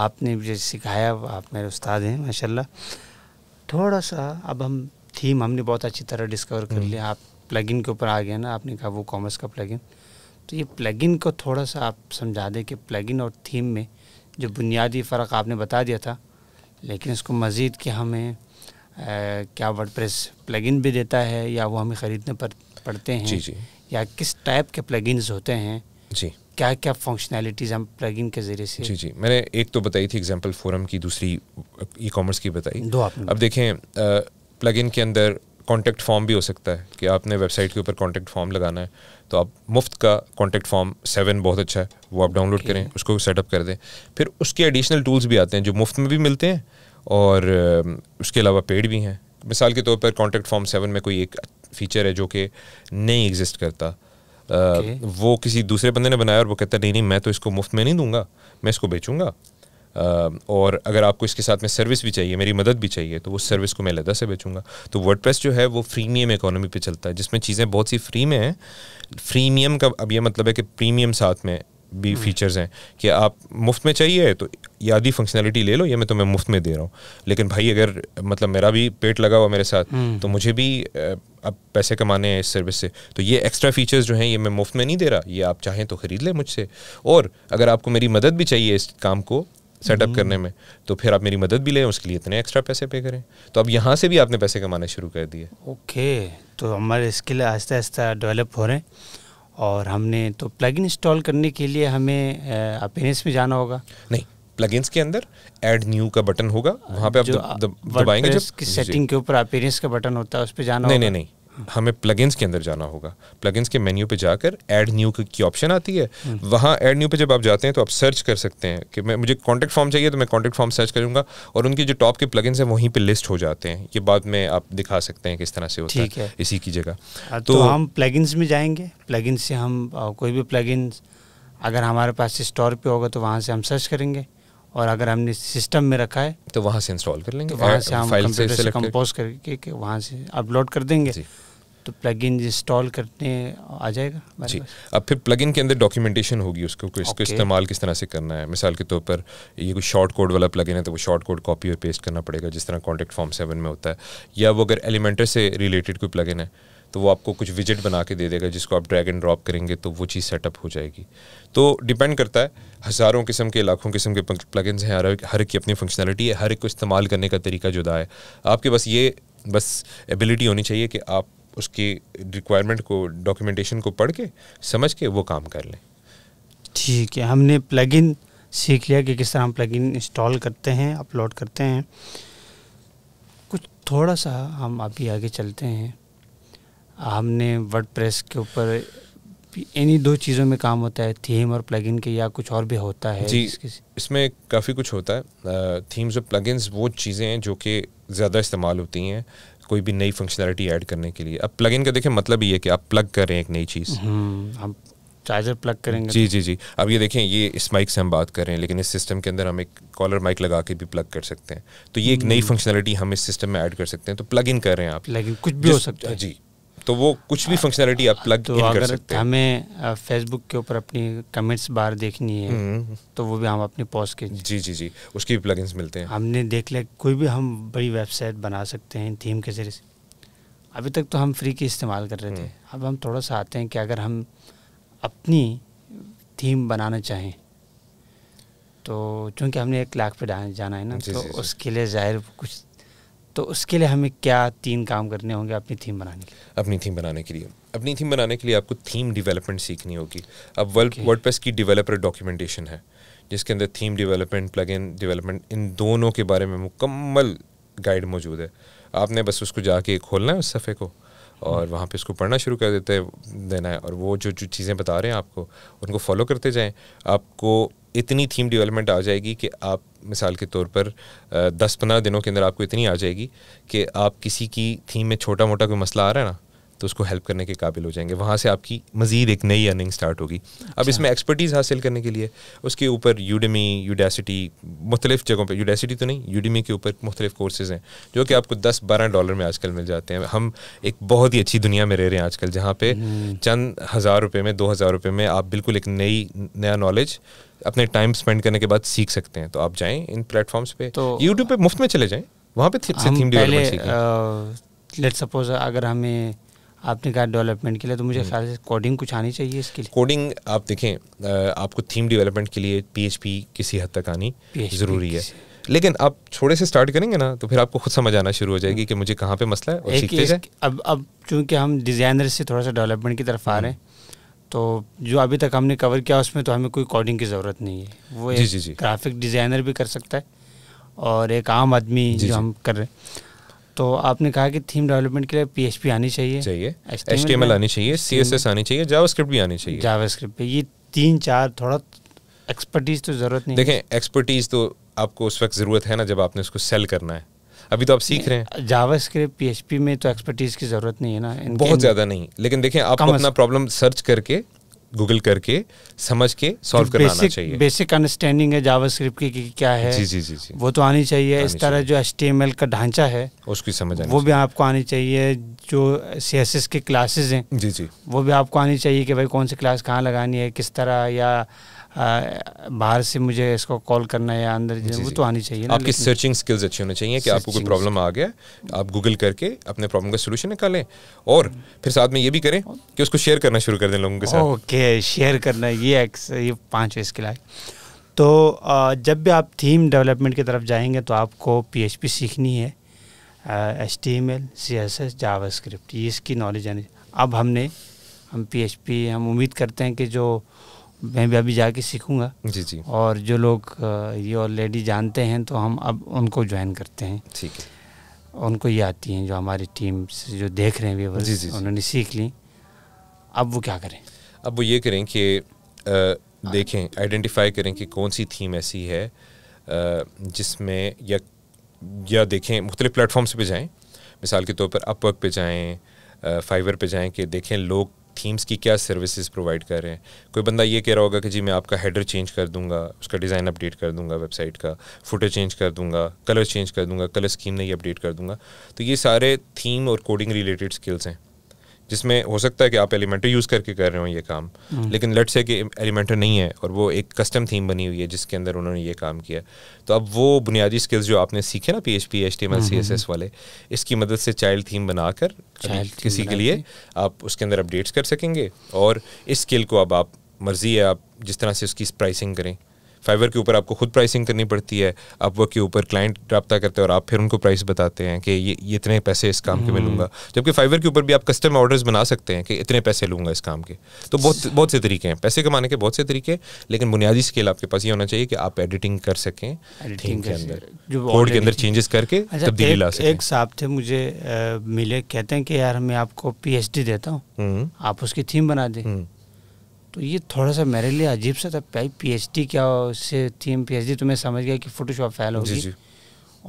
आपने मुझे सिखाया आप मेरे उस्ताद हैं माशाल्लाह थोड़ा सा अब हम थीम हमने बहुत अच्छी तरह डिस्कवर कर हम्म। लिया आप प्लगइन के ऊपर आ गए ना आपने कहा वो कॉमर्स का प्लगइन तो ये प्लगइन को थोड़ा सा आप समझा दें कि प्लगइन और थीम में जो बुनियादी फ़र्क आपने बता दिया था लेकिन इसको मज़ीद कि हमें आ, क्या प्रेस प्लगइन भी देता है या वो हमें ख़रीदने पर पड़ते हैं जी जी या किस टाइप के प्लगइन्स होते हैं जी क्या क्या फंक्शनैलिटीज़ हम प्लगइन के ज़रिए से जी जी मैंने एक तो बताई थी एग्जांपल फोरम की दूसरी ई कॉमर्स की बताई दो आपने अब देखें प्लगइन के अंदर कॉन्टैक्ट फॉर्म भी हो सकता है कि आपने वेबसाइट के ऊपर कॉन्टैक्ट फॉर्म लगाना है तो आप मुफ्त का कॉन्टैक्ट फॉर्म सेवन बहुत अच्छा है वो आप डाउनलोड okay. करें उसको सेटअप कर दें फिर उसके एडिशनल टूल्स भी आते हैं जो मुफ्त में भी मिलते हैं और उसके अलावा पेड भी हैं मिसाल के तौर पर कॉन्टैक्ट फॉर्म सेवन में कोई एक फीचर है जो कि नहीं एग्जिस्ट करता okay. वो किसी दूसरे बंदे ने बनाया और वो कहता नहीं नहीं मैं तो इसको मुफ्त में नहीं दूंगा मैं इसको बेचूंगा और अगर आपको इसके साथ में सर्विस भी चाहिए मेरी मदद भी चाहिए तो उस सर्विस को मैं लदा से बेचूंगा तो वर्डप्रेस जो है वो फ्रीमियम इकोनॉमी पे चलता है जिसमें चीज़ें बहुत सी फ्री में हैं फ्रीमियम का अब यह मतलब है कि प्रीमियम साथ में भी फीचर्स हम्म। हैं कि आप मुफ्त में चाहिए तो याद ही फंक्शनैलिटी ले लो ये मैं तुम्हें मैं मुफ्त में दे रहा हूँ लेकिन भाई अगर मतलब मेरा भी पेट लगा हुआ मेरे साथ हम्म। तो मुझे भी अब पैसे कमाने हैं इस सर्विस से तो ये एक्स्ट्रा फीचर्स जो हैं ये मैं मुफ्त में नहीं दे रहा ये आप चाहें तो ख़रीद लें मुझसे और अगर आपको मेरी मदद भी चाहिए इस काम को सेटअप हम्म। करने में तो फिर आप मेरी मदद भी लें उसके लिए इतने एक्स्ट्रा पैसे पे करें तो अब यहाँ से भी आपने पैसे कमाने शुरू कर दिए ओके तो हमारे इसके लिए आहिस्ता आहिस्ता डेवलप हो रहे हैं और हमने तो प्लग इंस्टॉल करने के लिए हमें अपेरेंस में जाना होगा नहीं प्लगइन्स के अंदर ऐड न्यू का बटन होगा वहाँ पे आप दबाएंगे जब सेटिंग के ऊपर अपेरेंस का बटन होता है उस पर जाना नहीं नहीं नहीं हमें प्लगइन्स के अंदर जाना होगा प्लगइन्स के मेन्यू पे जाकर ऐड न्यू की ऑप्शन आती है वहाँ ऐड न्यू पे जब आप जाते हैं तो आप सर्च कर सकते हैं कि मैं मुझे कॉन्टैक्ट फॉर्म चाहिए तो मैं कॉन्टैक्ट फॉर्म सर्च करूँगा और उनके जो टॉप के प्लगइन्स हैं वहीं पर लिस्ट हो जाते हैं ये बाद में आप दिखा सकते हैं किस तरह से होता है, है इसी की जगह तो, तो हम प्लगइन्स में जाएंगे प्लगइन्स से हम कोई भी प्लगइन्स अगर हमारे पास स्टोर पे होगा तो वहाँ से हम सर्च करेंगे और अगर हमने सिस्टम में रखा है तो वहाँ से इंस्टॉल कर लेंगे तो वहाँ से हम फाइल से कंपोज करके वहाँ से अपलोड कर देंगे तो इन इंस्टॉल करने आ जाएगा जी अब फिर प्लग इन के अंदर डॉक्यूमेंटेशन होगी उसको इसको इस्तेमाल किस तरह से करना है मिसाल के तौर पर ये कोई शॉर्ट कोड वाला इन है तो वो शॉर्ट कोड कॉपी और पेस्ट करना पड़ेगा जिस तरह कॉन्टेक्ट फॉर्म सेवन में होता है या वो अगर एलिमेंटर से रिलेटेड कोई इन है तो वो आपको कुछ विजिट बना के दे देगा जिसको आप ड्रैग एंड ड्रॉप करेंगे तो वो चीज़ सेटअप हो जाएगी तो डिपेंड करता है हज़ारों किस्म के लाखों किस्म के प्लगइन्स हैं हर हर एक की अपनी फंक्शनलिटी है हर एक को इस्तेमाल करने का तरीका जुदा है आपके पास ये बस एबिलिटी होनी चाहिए कि आप उसकी रिक्वायरमेंट को डॉक्यूमेंटेशन को पढ़ के समझ के वो काम कर लें ठीक है हमने प्लगइन सीख लिया कि किस तरह हम प्लगइन इंस्टॉल करते हैं अपलोड करते हैं कुछ थोड़ा सा हम अभी आगे चलते हैं हमने प्रेस के ऊपर इन्हीं दो चीज़ों में काम होता है थीम और प्लगइन के या कुछ और भी होता है जी इसमें काफ़ी कुछ होता है थीम्स और प्लगइन्स वो चीज़ें हैं जो कि ज़्यादा इस्तेमाल होती हैं कोई भी नई फंक्शनैलिटी ऐड करने के लिए अब प्लग इन का देखें मतलब ये है कि आप प्लग कर रहे हैं एक नई चीज़ हम्म, हम चार्जर प्लग करेंगे जी तो। जी जी अब ये देखें ये इस माइक से हम बात कर रहे हैं लेकिन इस सिस्टम के अंदर हम एक कॉलर माइक लगा के भी प्लग कर सकते हैं तो ये एक नई फंक्शनैलिटी हम्म। हम इस सिस्टम में ऐड कर सकते हैं तो प्लग इन कर रहे हैं आप लेकिन कुछ भी हो सकता है जी तो वो कुछ भी फंक्शनलिटी आप प्लग तो अगर कर सकते हैं हमें फेसबुक के ऊपर अपनी कमेंट्स बार देखनी है हम्म। तो वो भी हम अपने पोस्ट के जी जी जी उसके भी प्लगइन्स मिलते हैं हमने देख लिया कोई भी हम बड़ी वेबसाइट बना सकते हैं थीम के जरिए से अभी तक तो हम फ्री के इस्तेमाल कर रहे थे हम्म। अब हम थोड़ा सा आते हैं कि अगर हम अपनी थीम बनाना चाहें तो चूंकि हमने एक लाख पे जाना है ना तो उसके लिए जाहिर कुछ तो उसके लिए हमें क्या तीन काम करने होंगे अपनी थीम बनाने के लिए अपनी थीम बनाने के लिए अपनी थीम बनाने के लिए आपको थीम डेवलपमेंट सीखनी होगी अब वर्ल्ड वर्डप्रेस की डेवलपर डॉक्यूमेंटेशन है जिसके अंदर theme development plug plugin development इन दोनों के बारे में मुकम्मल गाइड मौजूद है आपने बस उसको जाके खोलना है उस सफ़े को और वहाँ पे उसको पढ़ना शुरू कर देते देना है और वो जो जो चीज़ें बता रहे हैं आपको उनको फॉलो करते जाएं आपको इतनी थीम डेवलपमेंट आ जाएगी कि आप मिसाल के तौर पर दस पंद्रह दिनों के अंदर आपको इतनी आ जाएगी कि आप किसी की थीम में छोटा मोटा कोई मसला आ रहा है ना तो उसको हेल्प करने के काबिल हो जाएंगे वहाँ से आपकी मज़ीद एक नई अर्निंग स्टार्ट होगी अब अच्छा। इसमें एक्सपर्टीज़ हासिल करने के लिए उसके ऊपर यूडमी यूडेसिटी मुख्तलिफ जगहों पर यूडेसिटी तो नहीं यूडमी के ऊपर मुख्तलिफ कोर्सेज़ हैं जो कि आपको दस बारह डॉलर में आजकल मिल जाते हैं हम एक बहुत ही अच्छी दुनिया में रह रहे हैं आजकल जहाँ पे हम्म। चंद हज़ार रुपये में दो हज़ार रुपये में आप बिल्कुल एक नई नया नॉलेज अपने टाइम स्पेंड करने के बाद सीख सकते हैं तो आप जाएं इन प्लेटफॉर्म्स पे तो यूट्यूब पे मुफ्त में चले जाएं वहाँ पे थीम लेट्स सपोज अगर हमें आपने कहा डेवलपमेंट के लिए तो मुझे हम्म। ख्याल से कोडिंग कुछ आनी चाहिए इसके लिए कोडिंग आप देखें आपको थीम डेवलपमेंट के लिए पीएचपी किसी हद तक आनी ज़रूरी है लेकिन आप छोटे से स्टार्ट करेंगे ना तो फिर आपको खुद समझ आना शुरू हो जाएगी हम्म। कि मुझे कहाँ पे मसला है और सीखते जाए अब अब चूंकि हम डिज़ाइनर से थोड़ा सा डेवलपमेंट की तरफ आ रहे हम्म। हैं तो जो अभी तक हमने कवर किया उसमें तो हमें कोई कोडिंग की ज़रूरत नहीं है वो जी, एक जी, जी. ग्राफिक डिज़ाइनर भी कर सकता है और एक आम आदमी जो हम कर रहे हैं तो आपने कहा कि थीम डेवलपमेंट के लिए पीएचपी आनी चाहिए चाहिए एचटीएमएल आनी चाहिए सीएसएस आनी चाहिए जावास्क्रिप्ट भी आनी चाहिए जावास्क्रिप्ट पे ये तीन चार थोड़ा एक्सपर्टीज तो जरूरत नहीं देखें एक्सपर्टीज तो आपको उस वक्त जरूरत है ना जब आपने उसको सेल करना है अभी तो आप सीख रहे हैं जावास्क्रिप्ट पीएचपी में तो एक्सपर्टीज की जरूरत नहीं है ना बहुत ज्यादा नहीं लेकिन देखें आप अपना प्रॉब्लम सर्च करके गूगल करके समझ के सॉल्व तो करना चाहिए बेसिक अंडरस्टैंडिंग है जावास्क्रिप्ट की कि क्या है जी जी जी, जी। वो तो आनी चाहिए आनी इस तरह जो एल का ढांचा है उसकी समझ वो भी आपको आनी चाहिए जो सी के क्लासेज हैं जी जी वो भी आपको आनी चाहिए कि भाई कौन सी क्लास कहाँ लगानी है किस तरह या बाहर से मुझे इसको कॉल करना है या अंदर जी, जी, वो तो आनी चाहिए आपकी सर्चिंग स्किल्स अच्छी होनी चाहिए कि आपको कोई प्रॉब्लम आ गया आप गूगल करके अपने प्रॉब्लम का सोल्यूशन निकालें और फिर साथ में ये भी करें कि उसको शेयर करना शुरू कर दें लोगों के साथ ओके शेयर करना ये ये पाँच स्किल है तो जब भी आप थीम डेवलपमेंट की तरफ जाएंगे तो आपको पी सीखनी है H T M L C S S JavaScript ये इसकी नॉलेज आनी अब हमने हम पी एच पी हम उम्मीद करते हैं कि जो मैं भी अभी जाके सीखूंगा जी जी और जो लोग ये ऑलरेडी जानते हैं तो हम अब उनको ज्वाइन करते हैं ठीक है उनको ये आती हैं जो हमारी टीम से जो देख रहे हैं व्यूवर्स जी, जी, उन्होंने सीख ली अब वो क्या करें अब वो ये करें कि देखें आइडेंटिफाई करें कि कौन सी थीम ऐसी है जिसमें या या देखें मुख्तलिफ प्लेटफॉर्म्स पे जाएं मिसाल के तौर पर अपवर्क पे जाएं फाइवर पे जाएं कि देखें लोग थीम्स की क्या सर्विसेज प्रोवाइड कर रहे हैं कोई बंदा ये कह रहा होगा कि जी मैं आपका हेडर चेंज कर दूंगा उसका डिज़ाइन अपडेट कर दूंगा वेबसाइट का फोटो चेंज कर दूंगा कलर चेंज कर दूंगा कलर स्कीम नहीं अपडेट कर दूंगा तो ये सारे थीम और कोडिंग रिलेटेड स्किल्स हैं जिसमें हो सकता है कि आप एलिमेंटर यूज़ करके कर रहे हो ये काम हाँ। लेकिन लेट्स है कि एलिमेंटर नहीं है और वो एक कस्टम थीम बनी हुई है जिसके अंदर उन्होंने ये काम किया तो अब वो बुनियादी स्किल्स जो आपने सीखे ना P H P H T M C S S वाले इसकी मदद से चाइल्ड थीम बनाकर किसी के लिए आप उसके अंदर अपडेट्स कर सकेंगे और इस स्किल को अब आप मर्जी है आप जिस तरह से उसकी प्राइसिंग करें फाइवर के ऊपर आपको खुद प्राइसिंग करनी पड़ती है आप वर्क के ऊपर क्लाइंट रबता करते हैं और आप फिर उनको प्राइस बताते हैं कि ये ये इतने पैसे इस काम के मैं लूँगा हम्म। जबकि फाइवर के ऊपर भी आप कस्टम ऑर्डर्स बना सकते हैं कि इतने पैसे लूँगा इस काम के तो बहुत बहुत से तरीके हैं पैसे कमाने के बहुत से तरीके हैं लेकिन बुनियादी स्केल आपके पास ये होना चाहिए कि आप एडिटिंग कर सकें थीम के अंदर कोड के अंदर चेंजेस करके अच्छा, तब्दीली ला सकें एक साहब थे मुझे मिले कहते हैं कि यार मैं आपको पीएचडी देता हूँ हम्म। आप उसकी थीम बना दें हम्म। तो ये थोड़ा सा मेरे लिए अजीब सा था भाई डी क्या से थीम एच तो मैं समझ गया कि फोटोशॉप फैल हो गई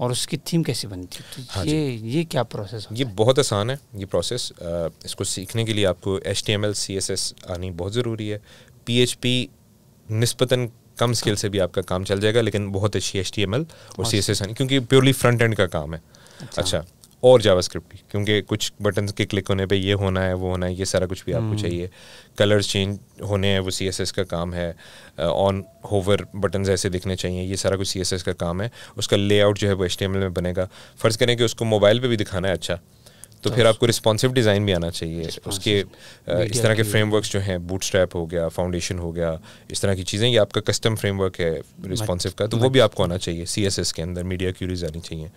और उसकी थीम कैसे बनती है तो हाँ ये ये क्या प्रोसेस ये है? बहुत आसान है ये प्रोसेस आ, इसको सीखने के लिए आपको H T M L C S S आनी बहुत ज़रूरी है पी एच पी नस्बता कम स्किल से भी आपका काम चल जाएगा लेकिन बहुत अच्छी एच टी एम एल और सी एस एस आनी क्योंकि प्योरली फ्रंट एंड का काम है अच्छा, अच्छा और जावास्क्रिप्ट की क्योंकि कुछ बटन के क्लिक होने पे ये होना है वो होना है ये सारा कुछ भी आपको हम्म। चाहिए कलर्स चेंज होने हैं वो सी का काम है ऑन होवर बटन ऐसे दिखने चाहिए ये सारा कुछ सी का काम है उसका लेआउट जो है वो एच में बनेगा फ़र्ज़ करें कि उसको मोबाइल पर भी दिखाना है अच्छा तो फिर आपको रिस्पॉन्सिव डिज़ाइन भी आना चाहिए उसके इस तरह के फ्रेमवर्क्स जो हैं बूटस्ट्रैप हो गया फाउंडेशन हो गया इस तरह की चीज़ें ये आपका कस्टम फ्रेमवर्क है रिस्पॉन्सिव का तो वो भी आपको आना चाहिए सी के अंदर मीडिया क्यूरीज आनी चाहिए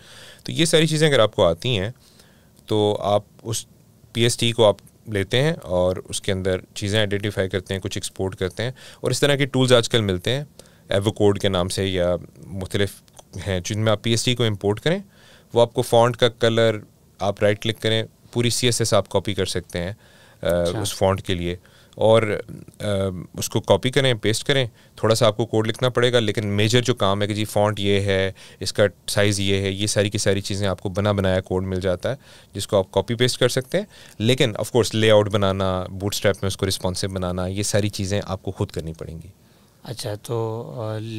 तो ये सारी चीज़ें अगर आपको आती हैं तो आप उस पी को आप लेते हैं और उसके अंदर चीज़ें आइडेंटिफाई करते हैं कुछ एक्सपोर्ट करते हैं और इस तरह के टूल्स आजकल मिलते हैं एवोकोड के नाम से या मुख्तलिफ हैं जिनमें आप पी को इम्पोर्ट करें वो आपको फॉन्ट का कलर आप राइट क्लिक करें पूरी सी एस एस आप कॉपी कर सकते हैं आ, अच्छा। उस फॉन्ट के लिए और आ, उसको कॉपी करें पेस्ट करें थोड़ा सा आपको कोड लिखना पड़ेगा लेकिन मेजर जो काम है कि जी फॉन्ट ये है इसका साइज़ ये है ये सारी की सारी चीज़ें आपको बना बनाया कोड मिल जाता है जिसको आप कॉपी पेस्ट कर सकते हैं लेकिन ऑफ कोर्स लेआउट बनाना बूट स्ट्रैप में उसको रिस्पॉन्सिव बनाना ये सारी चीज़ें आपको खुद करनी पड़ेंगी अच्छा तो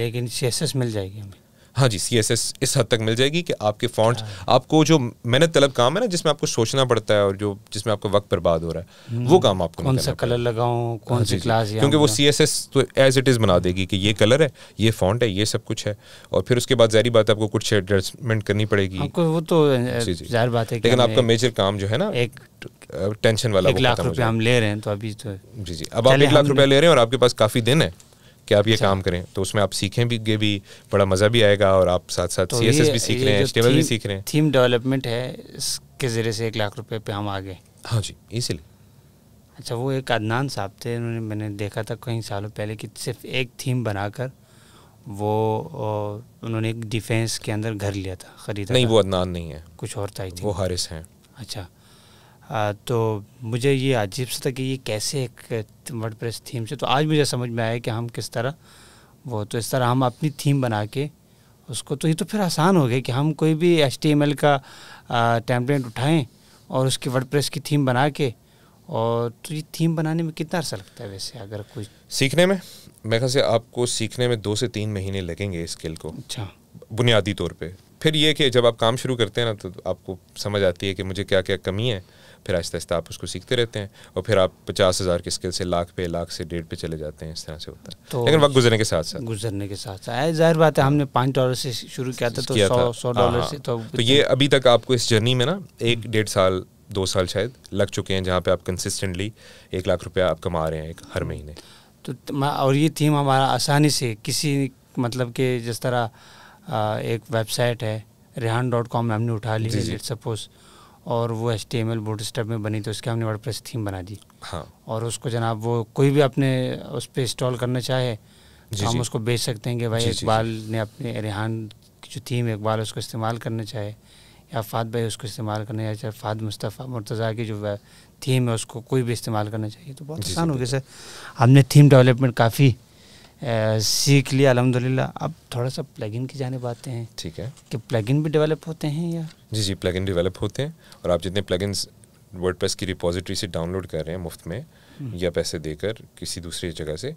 लेकिन सी मिल जाएगी हमें हाँ जी सी इस हद तक मिल जाएगी कि आपके फॉन्ट आपको जो मेहनत तलब काम है ना जिसमें आपको सोचना पड़ता है और जो जिसमें आपका वक्त बर्बाद हो रहा है हम्म। वो काम आपको कौन सा कलर लगाऊं हाँ कौन सी क्लास क्योंकि वो सी तो एज इट इज़ बना देगी कि ये कलर है ये फॉन्ट है ये सब कुछ है और फिर उसके बाद जारी बात आपको कुछ एडजस्टमेंट करनी पड़ेगी आपको वो तो जाहिर बात है लेकिन आपका मेजर काम जो है ना एक टेंशन वाला एक लाख रुपया हम ले रहे हैं तो अभी तो जी जी अब आप एक लाख रुपया ले रहे हैं और आपके पास काफ़ी दिन है कि आप ये अच्छा। काम करें तो उसमें आप सीखें भी गे भी बड़ा मज़ा भी आएगा और आप साथ साथ सी एस एस भी सीख रहे हैं एच भी सीख रहे हैं थीम डेवलपमेंट है इसके ज़रिए से एक लाख रुपये पे हम आ गए हाँ जी इसीलिए अच्छा वो एक अदनान साहब थे उन्होंने मैंने देखा था कई सालों पहले कि सिर्फ एक थीम बनाकर वो उन्होंने एक डिफेंस के अंदर घर लिया था खरीदा नहीं वो अदनान नहीं है कुछ और था वो हारिस हैं अच्छा तो मुझे ये अजीब सा था कि ये कैसे एक वर्ड प्रेस थीम से तो आज मुझे समझ में आया कि हम किस तरह वो तो इस तरह हम अपनी थीम बना के उसको तो ये तो फिर आसान हो गया कि हम कोई भी एच का टैंपलेट उठाएँ और उसकी वर्ड की थीम बना के और तो ये थीम बनाने में कितना अर्सा लगता है वैसे अगर कुछ सीखने में मेरे ख्याल से आपको सीखने में दो से तीन महीने लगेंगे इस स्किल को अच्छा बुनियादी तौर पे फिर ये कि जब आप काम शुरू करते हैं ना तो आपको समझ आती है कि मुझे क्या क्या कमी है फिर आहिस्ता आहिस्ता आप उसको सीखते रहते हैं और फिर आप पचास हज़ार के स्किल से लाख पे लाख से डेढ़ पे चले जाते हैं इस तरह से होता है तो लेकिन वक्त गुजरने के साथ साथ गुजरने के साथ साथ जाहिर बात है हमने पाँच डॉलर से शुरू किया था तो सौ सौ हाँ, डॉलर हाँ। से तो, तो ये अभी तक आपको इस जर्नी में ना एक डेढ़ साल दो साल शायद लग चुके हैं जहाँ पे आप कंसिस्टेंटली एक लाख रुपया आप कमा रहे हैं एक हर महीने तो और ये थीम हमारा आसानी से किसी मतलब के जिस तरह एक वेबसाइट है रेहान डॉट कॉम हमने उठा लीजिए है सपोज़ और वो H T M L bootstrap में बनी तो उसके हमने वर्ड प्रेस थीम बना दी हाँ और उसको जनाब वो कोई भी अपने उस पर इंस्टॉल करना चाहे तो हम उसको बेच सकते हैं कि भाई इकबाल ने अपने रिहान की जो थीम इकबाल उसको इस्तेमाल करना चाहे या फात भाई उसको इस्तेमाल करना चाहे फात मुस्तफ़ा मुर्तज़ा की जो थीम है उसको कोई भी इस्तेमाल करना चाहिए तो बहुत आसान हो गया सर हमने थीम डेवलपमेंट काफ़ी सीख लिया अलहमदिल्ला अब थोड़ा सा प्लगइन की जाने बातें हैं ठीक है कि प्लगइन भी डेवलप होते हैं या जी जी प्लगइन डेवलप होते हैं और आप जितने वर्ड वर्डप्रेस की रिपोजिटरी से डाउनलोड कर रहे हैं मुफ्त में हम्म। या पैसे देकर किसी दूसरी जगह से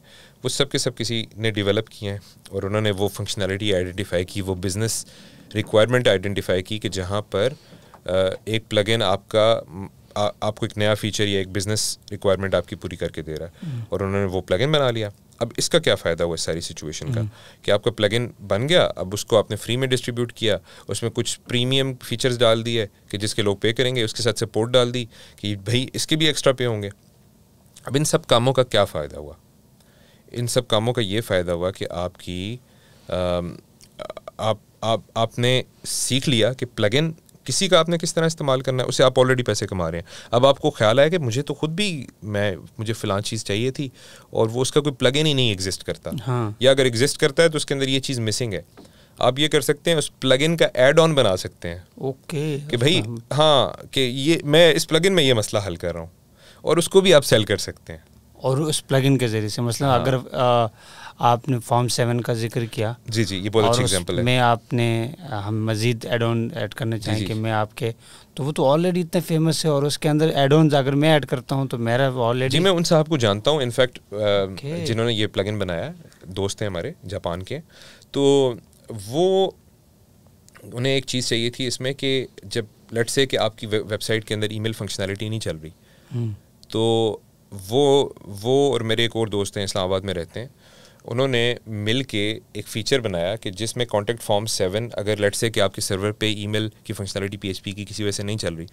वो सब के सब किसी ने डेवलप किए हैं और उन्होंने वो फंक्शनैलिटी आइडेंटिफाई की वो बिज़नेस रिक्वायरमेंट आइडेंटिफाई की कि जहाँ पर एक प्लगइन आपका आ, आपको एक नया फीचर या एक बिजनेस रिक्वायरमेंट आपकी पूरी करके दे रहा है हम्म। और उन्होंने वो प्लग बना लिया अब इसका क्या फ़ायदा हुआ सारी सिचुएशन का हम्म। कि आपका प्लग बन गया अब उसको आपने फ्री में डिस्ट्रीब्यूट किया उसमें कुछ प्रीमियम फीचर्स डाल दिए कि जिसके लोग पे करेंगे उसके साथ सपोर्ट डाल दी कि भाई इसके भी एक्स्ट्रा पे होंगे अब इन सब कामों का क्या फ़ायदा हुआ इन सब कामों का ये फ़ायदा हुआ कि आपकी आ, आप आप आपने सीख लिया कि प्लगइन किसी का आपने किस तरह इस्तेमाल करना है उसे आप ऑलरेडी पैसे कमा रहे हैं अब आपको ख्याल आया कि मुझे तो खुद भी मैं मुझे फिलहाल चीज़ चाहिए थी और वो उसका कोई प्लग इन ही नहीं एग्जिस्ट करता हाँ। या अगर एग्जिस्ट करता है तो उसके अंदर ये चीज़ मिसिंग है आप ये कर सकते हैं उस इन का एड ऑन बना सकते हैं ओके कि भाई हाँ, हाँ।, हाँ कि ये मैं इस इन में ये मसला हल कर रहा हूँ और उसको भी आप सेल कर सकते हैं और उस प्लगइन के ज़रिए से मतलब हाँ, अगर आपने फॉर्म सेवन का जिक्र किया जी जी ये बहुत अच्छी एग्जांपल है मैं आपने हम मजीद एड ऑन ऐड करना चाहें कि मैं आपके तो वो तो ऑलरेडी इतने फेमस है और उसके अंदर एड ऑन अगर मैं ऐड करता हूँ तो मेरा ऑलरेडी मैं उन साहब को जानता हूँ इनफैक्ट जिन्होंने ये प्लग बनाया दोस्त हैं हमारे जापान के तो वो उन्हें एक चीज़ चाहिए थी इसमें कि जब लट से कि आपकी वेबसाइट के अंदर ईमेल फंक्शनैलिटी नहीं चल रही हम्म। तो वो वो और मेरे एक और दोस्त हैं इस्लामाबाद में रहते हैं उन्होंने मिल के एक फीचर बनाया कि जिसमें कॉन्टैक्ट फॉर्म सेवन अगर लेट से कि आपके सर्वर पे ईमेल की फंक्शनलिटी पीएचपी की किसी वजह से नहीं चल रही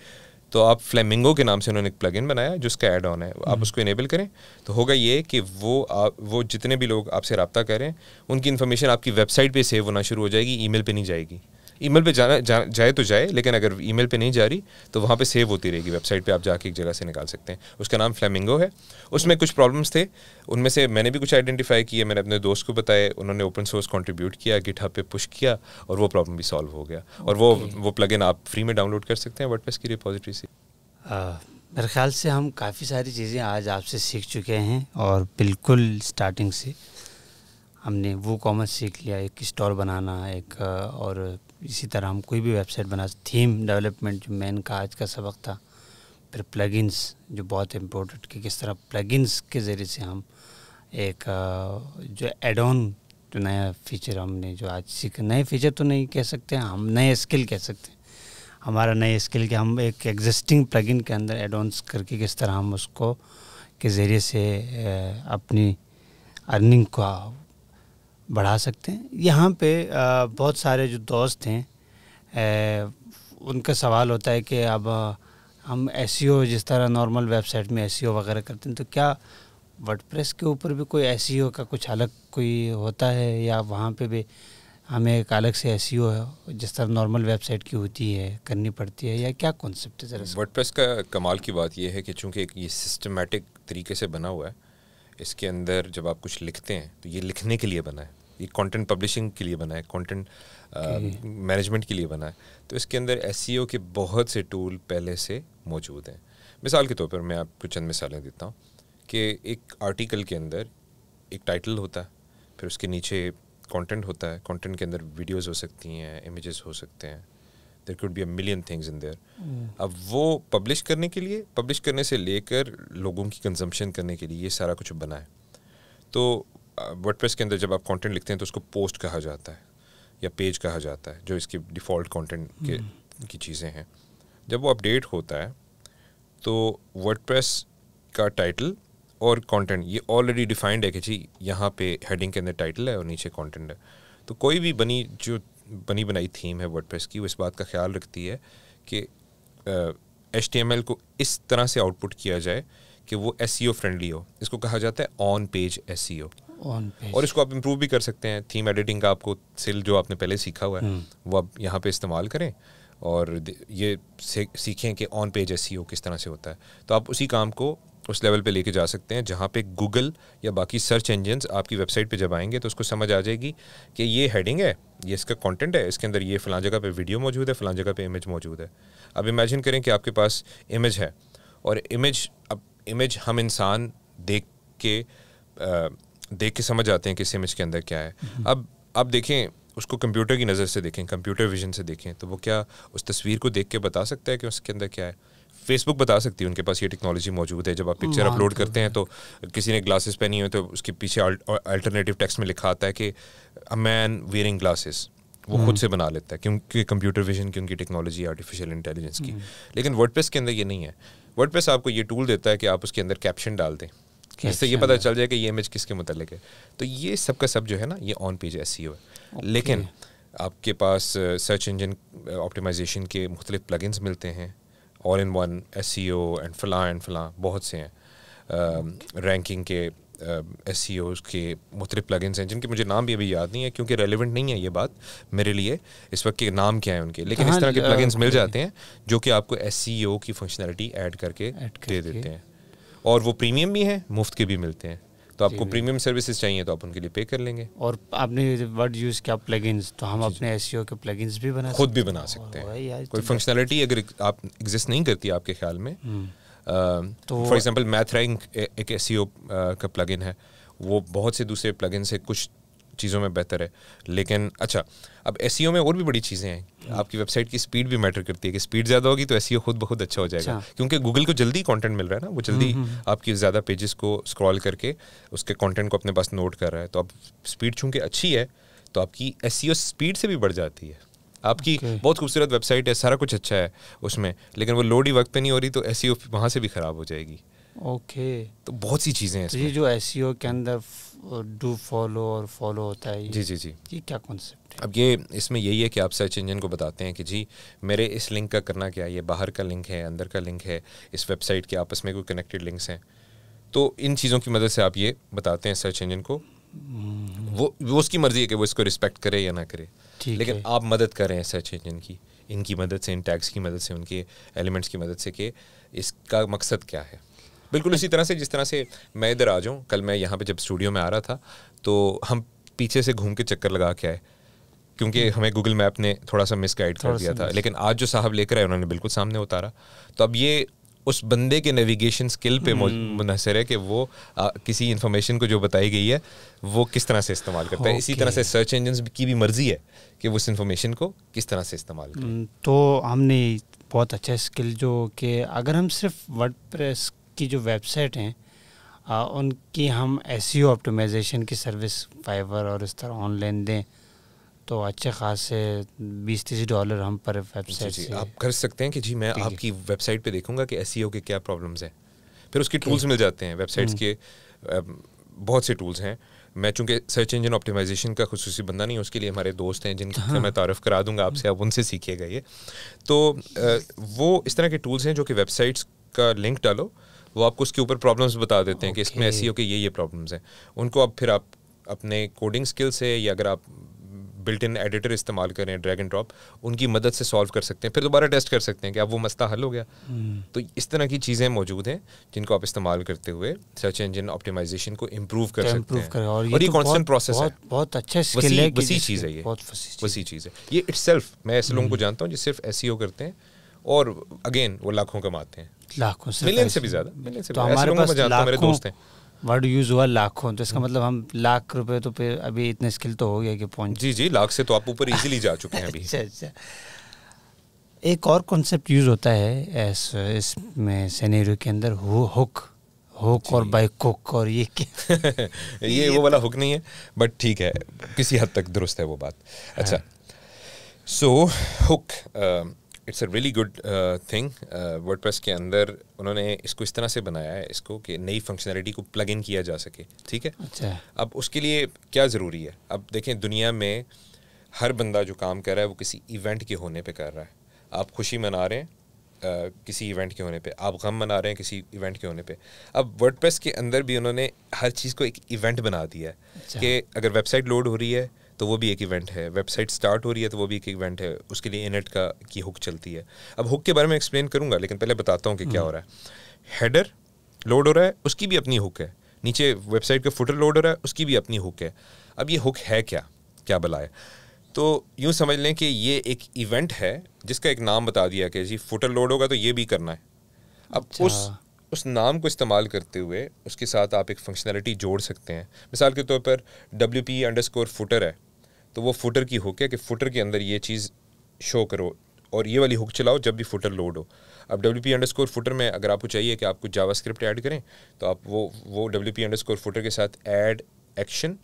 तो आप फ्लेमिंगो के नाम से उन्होंने एक प्लगइन बनाया जो उसका एड ऑन है आप हम्म। उसको इनेबल करें तो होगा ये कि वो आप वो जितने भी लोग आपसे रबता करें उनकी इन्फॉर्मेशन आपकी वेबसाइट पे सेव होना शुरू हो जाएगी ईमेल पे नहीं जाएगी ईमेल पे जाना जा, जाए तो जाए लेकिन अगर ईमेल पे नहीं जा रही तो वहाँ पे सेव होती रहेगी वेबसाइट पे आप जाके एक जगह से निकाल सकते हैं उसका नाम फ्लेमिंगो है उसमें कुछ प्रॉब्लम्स थे उनमें से मैंने भी कुछ आइडेंटिफाई किए मैंने अपने दोस्त को बताए उन्होंने ओपन सोर्स कॉन्ट्रीब्यूट किया गिट पे पुश किया और वो प्रॉब्लम भी सॉल्व हो गया और वो वो इन आप फ्री में डाउनलोड कर सकते हैं वर्डप्रेस की रिपोजिटरी से मेरे ख्याल से हम काफ़ी सारी चीज़ें आज आपसे सीख चुके हैं और बिल्कुल स्टार्टिंग से हमने वो कॉमर्स सीख लिया एक स्टोर बनाना एक और इसी तरह हम कोई भी वेबसाइट बना सकते थीम डेवलपमेंट जो मेन का आज का सबक था फिर प्लगइन्स जो बहुत इम्पोर्टेंट कि किस तरह प्लगइन्स के ज़रिए से हम एक जो एड ऑन जो नया फीचर हमने जो आज सीखा नए फीचर तो नहीं कह सकते हम नए स्किल कह सकते हैं हमारा नए स्किल के हम एक एग्जिस्टिंग प्लगइन के अंदर एड ऑन करके किस तरह हम उसको के ज़रिए से अपनी अर्निंग का बढ़ा सकते हैं यहाँ पे बहुत सारे जो दोस्त हैं उनका सवाल होता है कि अब हम एस e जिस तरह नॉर्मल वेबसाइट में एस e वगैरह करते हैं तो क्या वर्डप्रेस के ऊपर भी कोई एस e का कुछ अलग कोई होता है या वहाँ पे भी हमें एक अलग से एस है जिस तरह नॉर्मल वेबसाइट की होती है करनी पड़ती है या क्या कॉन्सेप्ट है जरा वर्डप्रेस का कमाल की बात यह है कि चूँकि ये सिस्टमेटिक तरीके से बना हुआ है इसके अंदर जब आप कुछ लिखते हैं तो ये लिखने के लिए बना है ये कंटेंट पब्लिशिंग के लिए बना है कंटेंट मैनेजमेंट के लिए बना है तो इसके अंदर एस e के बहुत से टूल पहले से मौजूद हैं मिसाल के तौर पर मैं आपको चंद मिसालें देता हूँ कि एक आर्टिकल के अंदर एक टाइटल होता है फिर उसके नीचे कंटेंट होता है कंटेंट के अंदर वीडियोस हो सकती हैं इमेजेस हो सकते हैं there could be a million things in there अब वो पब्लिश करने के लिए पब्लिश करने से लेकर लोगों की कंजम्पशन करने के लिए ये सारा कुछ बना है तो वर्ड uh, के अंदर जब आप कंटेंट लिखते हैं तो उसको पोस्ट कहा जाता है या पेज कहा जाता है जो इसके डिफ़ॉल्ट कंटेंट के mm. की चीज़ें हैं जब वो अपडेट होता है तो वर्ड का टाइटल और कंटेंट ये ऑलरेडी डिफाइंड है कि जी यहाँ पे हेडिंग के अंदर टाइटल है और नीचे कंटेंट है तो कोई भी बनी जो बनी बनाई थीम है वर्डप्रेस की वो इस बात का ख्याल रखती है कि एच को इस तरह से आउटपुट किया जाए कि वो एस फ्रेंडली e हो इसको कहा जाता है ऑन पेज एस और इसको आप इम्प्रूव भी कर सकते हैं थीम एडिटिंग का आपको सिल जो आपने पहले सीखा हुआ है हम्म। वो आप यहाँ पे इस्तेमाल करें और ये सीखें कि ऑन पेज एस किस तरह से होता है तो आप उसी काम को उस लेवल पे लेके जा सकते हैं जहाँ पे गूगल या बाकी सर्च इंजन्स आपकी वेबसाइट पे जब आएंगे तो उसको समझ आ जाएगी कि ये हेडिंग है ये इसका कंटेंट है इसके अंदर ये फ़लाँ जगह पे वीडियो मौजूद है फ़लाँ जगह पे इमेज मौजूद है अब इमेजिन करें कि आपके पास इमेज है और इमेज अब इमेज हम इंसान देख के आ, देख के समझ आते हैं कि इस इमेज के अंदर क्या है हम्म। अब अब देखें उसको कंप्यूटर की नज़र से देखें कंप्यूटर विजन से देखें तो वो क्या उस तस्वीर को देख के बता सकता है कि उसके अंदर क्या है फेसबुक बता सकती है उनके पास ये टेक्नोलॉजी मौजूद है जब आप पिक्चर अपलोड करते हैं तो किसी ने ग्लासेस पहनी हो तो उसके पीछे अल्टरनेटिव टेक्स्ट में लिखा आता है कि अ मैन वेयरिंग ग्लासेस वो खुद हम्म। से बना लेता है क्योंकि कंप्यूटर विजन की उनकी टेक्नोलॉजी आर्टिफिशियल इंटेलिजेंस की हम्म। लेकिन वर्ड के अंदर ये नहीं है वर्ड आपको ये टूल देता है कि आप उसके अंदर कैप्शन डाल दें इससे ये पता चल जाए कि ये इमेज किसके मतलब है तो ये सब का सब जो है ना ये ऑन पेज ऐसी है लेकिन आपके पास सर्च इंजन ऑप्टिमाइजेशन के मुख्तलिफ प्लगइन्स मिलते हैं all in one S C O and फ़लाँ एंड फ़लाँ बहुत से हैं रैंकिंग के एस सी ओज के मुख्तलिफ प्लगइन्स हैं जिनके मुझे नाम भी अभी याद नहीं है क्योंकि रेलिवेंट नहीं है ये बात मेरे लिए इस वक्त के नाम क्या है उनके लेकिन इस हाँ तरह के प्लगइन्स मिल जाते हैं जो कि आपको एस सी ओ की फंक्शनैलिटी ऐड करके दे देते हैं और वो प्रीमियम भी हैं मुफ्त के भी मिलते हैं तो आपको प्रीमियम सर्विसेज चाहिए तो आप उनके लिए पे कर लेंगे और आपने वर्ड यूज़ किया प्लगइन्स तो हम अपने एस e के प्लगइन्स भी बना खुद भी बना सकते हैं कोई फंक्शनैलिटी तो अगर आप एग्जिस्ट नहीं करती आपके ख्याल में हम्म। तो फॉर एग्जाम्पल मैथ रैंक एक एस e का प्लग है वो बहुत से दूसरे प्लगइन से कुछ चीज़ों में बेहतर है लेकिन अच्छा अब एस e में और भी बड़ी चीज़ें हैं हम्म। आपकी वेबसाइट की स्पीड भी मैटर करती है कि स्पीड ज़्यादा होगी तो एस e खुद बहुत अच्छा हो जाएगा अच्छा। क्योंकि गूगल को जल्दी कंटेंट मिल रहा है ना वो हम्म, जल्दी हम्म, आपकी ज़्यादा पेजेस को स्क्रॉल करके उसके कॉन्टेंट को अपने पास नोट कर रहा है तो अब स्पीड चूँकि अच्छी है तो आपकी एस स्पीड e से भी बढ़ जाती है आपकी okay. बहुत खूबसूरत वेबसाइट है सारा कुछ अच्छा है उसमें लेकिन वो लोड ही वक्त पे नहीं हो रही तो ऐसी वहाँ से भी ख़राब हो जाएगी ओके तो बहुत सी चीज़ें हैं तो ये जो एस e के अंदर डू फॉलो और फॉलो होता है जी जी जी ये क्या कॉन्सेप्ट है अब ये इसमें यही है कि आप सर्च इंजन को बताते हैं कि जी मेरे इस लिंक का करना क्या है ये बाहर का लिंक है अंदर का लिंक है इस वेबसाइट के आपस में कोई कनेक्टेड लिंक्स हैं तो इन चीज़ों की मदद से आप ये बताते हैं सर्च इंजन को हम्म। वो वो उसकी मर्ज़ी है कि वो इसको रिस्पेक्ट करे या ना करे लेकिन आप मदद कर रहे हैं सर्च इंजन की इनकी मदद से इन टैग्स की मदद से उनके एलिमेंट्स की मदद से कि इसका मकसद क्या है बिल्कुल इसी तरह से जिस तरह से मैं इधर आ जाऊँ कल मैं यहाँ पे जब स्टूडियो में आ रहा था तो हम पीछे से घूम के चक्कर लगा के आए क्योंकि हम्म। हमें गूगल मैप ने थोड़ा सा मिस गाइड कर दिया था लेकिन आज जो साहब लेकर आए उन्होंने बिल्कुल सामने उतारा तो अब ये उस बंदे के नेविगेशन स्किल पे हम्म। मुनहसर है कि वो आ, किसी इन्फॉर्मेशन को जो बताई गई है वो किस तरह से इस्तेमाल करता है इसी तरह से सर्च इंजन की भी मर्जी है कि वो उस इन्फॉर्मेशन को किस तरह से इस्तेमाल करें हम्म, तो हमने बहुत अच्छा स्किल जो कि अगर हम सिर्फ वर्ड की जो वेबसाइट हैं उनकी हम एस ऑप्टिमाइजेशन e की सर्विस फाइवर और इस तरह ऑनलाइन दें तो अच्छे खासे बीस तीस डॉलर हम पर वेबसाइट से आप कर सकते हैं कि जी मैं आपकी वेबसाइट पे देखूंगा कि एस e के क्या प्रॉब्लम्स हैं फिर उसके टूल्स मिल जाते हैं वेबसाइट्स हम्म। के बहुत से टूल्स हैं मैं चूंकि सर्च इंजन ऑप्टिमाइजेशन का खसूसी बंदा नहीं उसके लिए हमारे दोस्त हैं जिनका हाँ। मैं तारफ़ करा दूंगा आपसे आप उनसे सीखिएगा ये तो वो इस तरह के टूल्स हैं जो कि वेबसाइट्स का लिंक डालो वो आपको उसके ऊपर प्रॉब्लम्स बता देते हैं okay. कि इसमें ऐसी हो कि ये ये प्रॉब्लम्स हैं उनको आप फिर आप अपने कोडिंग स्किल से या अगर आप बिल्ट इन एडिटर इस्तेमाल करें ड्रैग एंड ड्रॉप उनकी मदद से सॉल्व कर सकते हैं फिर दोबारा टेस्ट कर सकते हैं कि अब वो मसला हल हो गया hmm. तो इस तरह की चीज़ें मौजूद हैं जिनको आप इस्तेमाल करते हुए सर्च इंजन ऑप्टिमाइजेशन को इम्प्रूव कर सकते हैं कर, और ये, और ये प्रोसेस तो बहुत, है बहुत अच्छा स्किल है वसी चीज़ है ये वसी चीज़ है ये इट्स मैं ऐसे लोगों को hmm. जानता हूँ जो सिर्फ ऐसी करते हैं और अगेन वो लाखों कमाते हैं लाखों से मिलियन से भी ज्यादा मिलियन से तो हमारे पास मेरे दोस्त हैं वर्ड यूज हुआ लाखों तो इसका मतलब हम लाख रुपए तो पे अभी इतने स्किल तो हो गया कि पहुंच जी जी लाख से तो आप ऊपर इजीली जा चुके हैं अभी [LAUGHS] अच्छा अच्छा एक और कॉन्सेप्ट यूज होता है एस इसमें सिनेरियो के अंदर हु, हुक हुक और बाय कुक और ये क्या ये, [LAUGHS] ये वो वाला हुक नहीं है बट ठीक है किसी हद तक दुरुस्त है वो बात अच्छा सो हाँ। Hook it's a really good thing press के अंदर उन्होंने इसको इस तरह से बनाया है इसको कि नई फंक्शनैलिटी को प्लग इन किया जा सके ठीक है अच्छा अब उसके लिए क्या ज़रूरी है अब देखें दुनिया में हर बंदा जो काम कर रहा है वो किसी इवेंट के होने पे कर रहा है आप खुशी मना रहे हैं Uh, किसी इवेंट के होने पे आप गम मना रहे हैं किसी इवेंट के होने पे अब वर्डप्रेस के अंदर भी उन्होंने हर चीज़ को एक इवेंट बना दिया है अच्छा। कि अगर वेबसाइट लोड हो रही है तो वो भी एक इवेंट है वेबसाइट स्टार्ट हो रही है तो वो भी एक इवेंट है उसके लिए इनट का की हुक चलती है अब हुक के बारे में एक्सप्लेन करूँगा लेकिन पहले बताता हूँ कि क्या हम्म। हो रहा है हेडर लोड हो रहा है उसकी भी अपनी हुक है नीचे वेबसाइट का फुटर लोड हो रहा है उसकी भी अपनी हुक है अब ये हुक है क्या क्या है तो यूँ समझ लें कि ये एक इवेंट है जिसका एक नाम बता दिया कि जी फुटर लोड होगा तो ये भी करना है अब अच्छा। उस उस नाम को इस्तेमाल करते हुए उसके साथ आप एक फंक्शनैलिटी जोड़ सकते हैं मिसाल के तौर पर W P underscore footer है तो वो फुटर की हुक है कि फुटर के अंदर ये चीज़ शो करो और ये वाली हुक चलाओ जब भी फुटर लोड हो अब W P underscore footer में अगर आपको चाहिए कि आपको जावा स्क्रिप्ट ऐड करें तो आप वो वो W P underscore footer के साथ ऐड एक्शन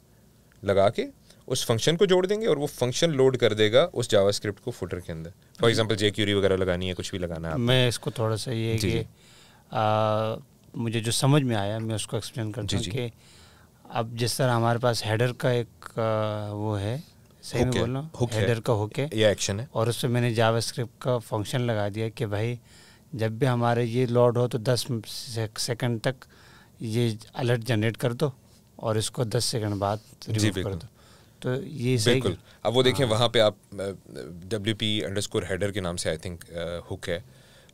लगा के उस फंक्शन को जोड़ देंगे और वो फंक्शन लोड कर देगा उस जावा स्क्रिप्ट को फुटर के अंदर फॉर एग्जाम्पल जे क्यूरी वगैरह लगानी है कुछ भी लगाना है मैं इसको थोड़ा सा ये कि मुझे जो समझ में आया मैं उसको एक्सप्लेन कर कि अब जिस तरह हमारे पास हेडर का एक आ, वो है सही में बोल रहा हूँ का हुक है ये एक्शन है और उसमें मैंने जावास्क्रिप्ट का फंक्शन लगा दिया कि भाई जब भी हमारे ये लोड हो तो दस सेकंड तक ये अलर्ट जनरेट कर दो और इसको दस सेकंड बाद रिमूव कर दो तो ये बिल्कुल अब वो देखें हाँ। वहाँ पे आप W P underscore header के नाम से आई थिंक हुक है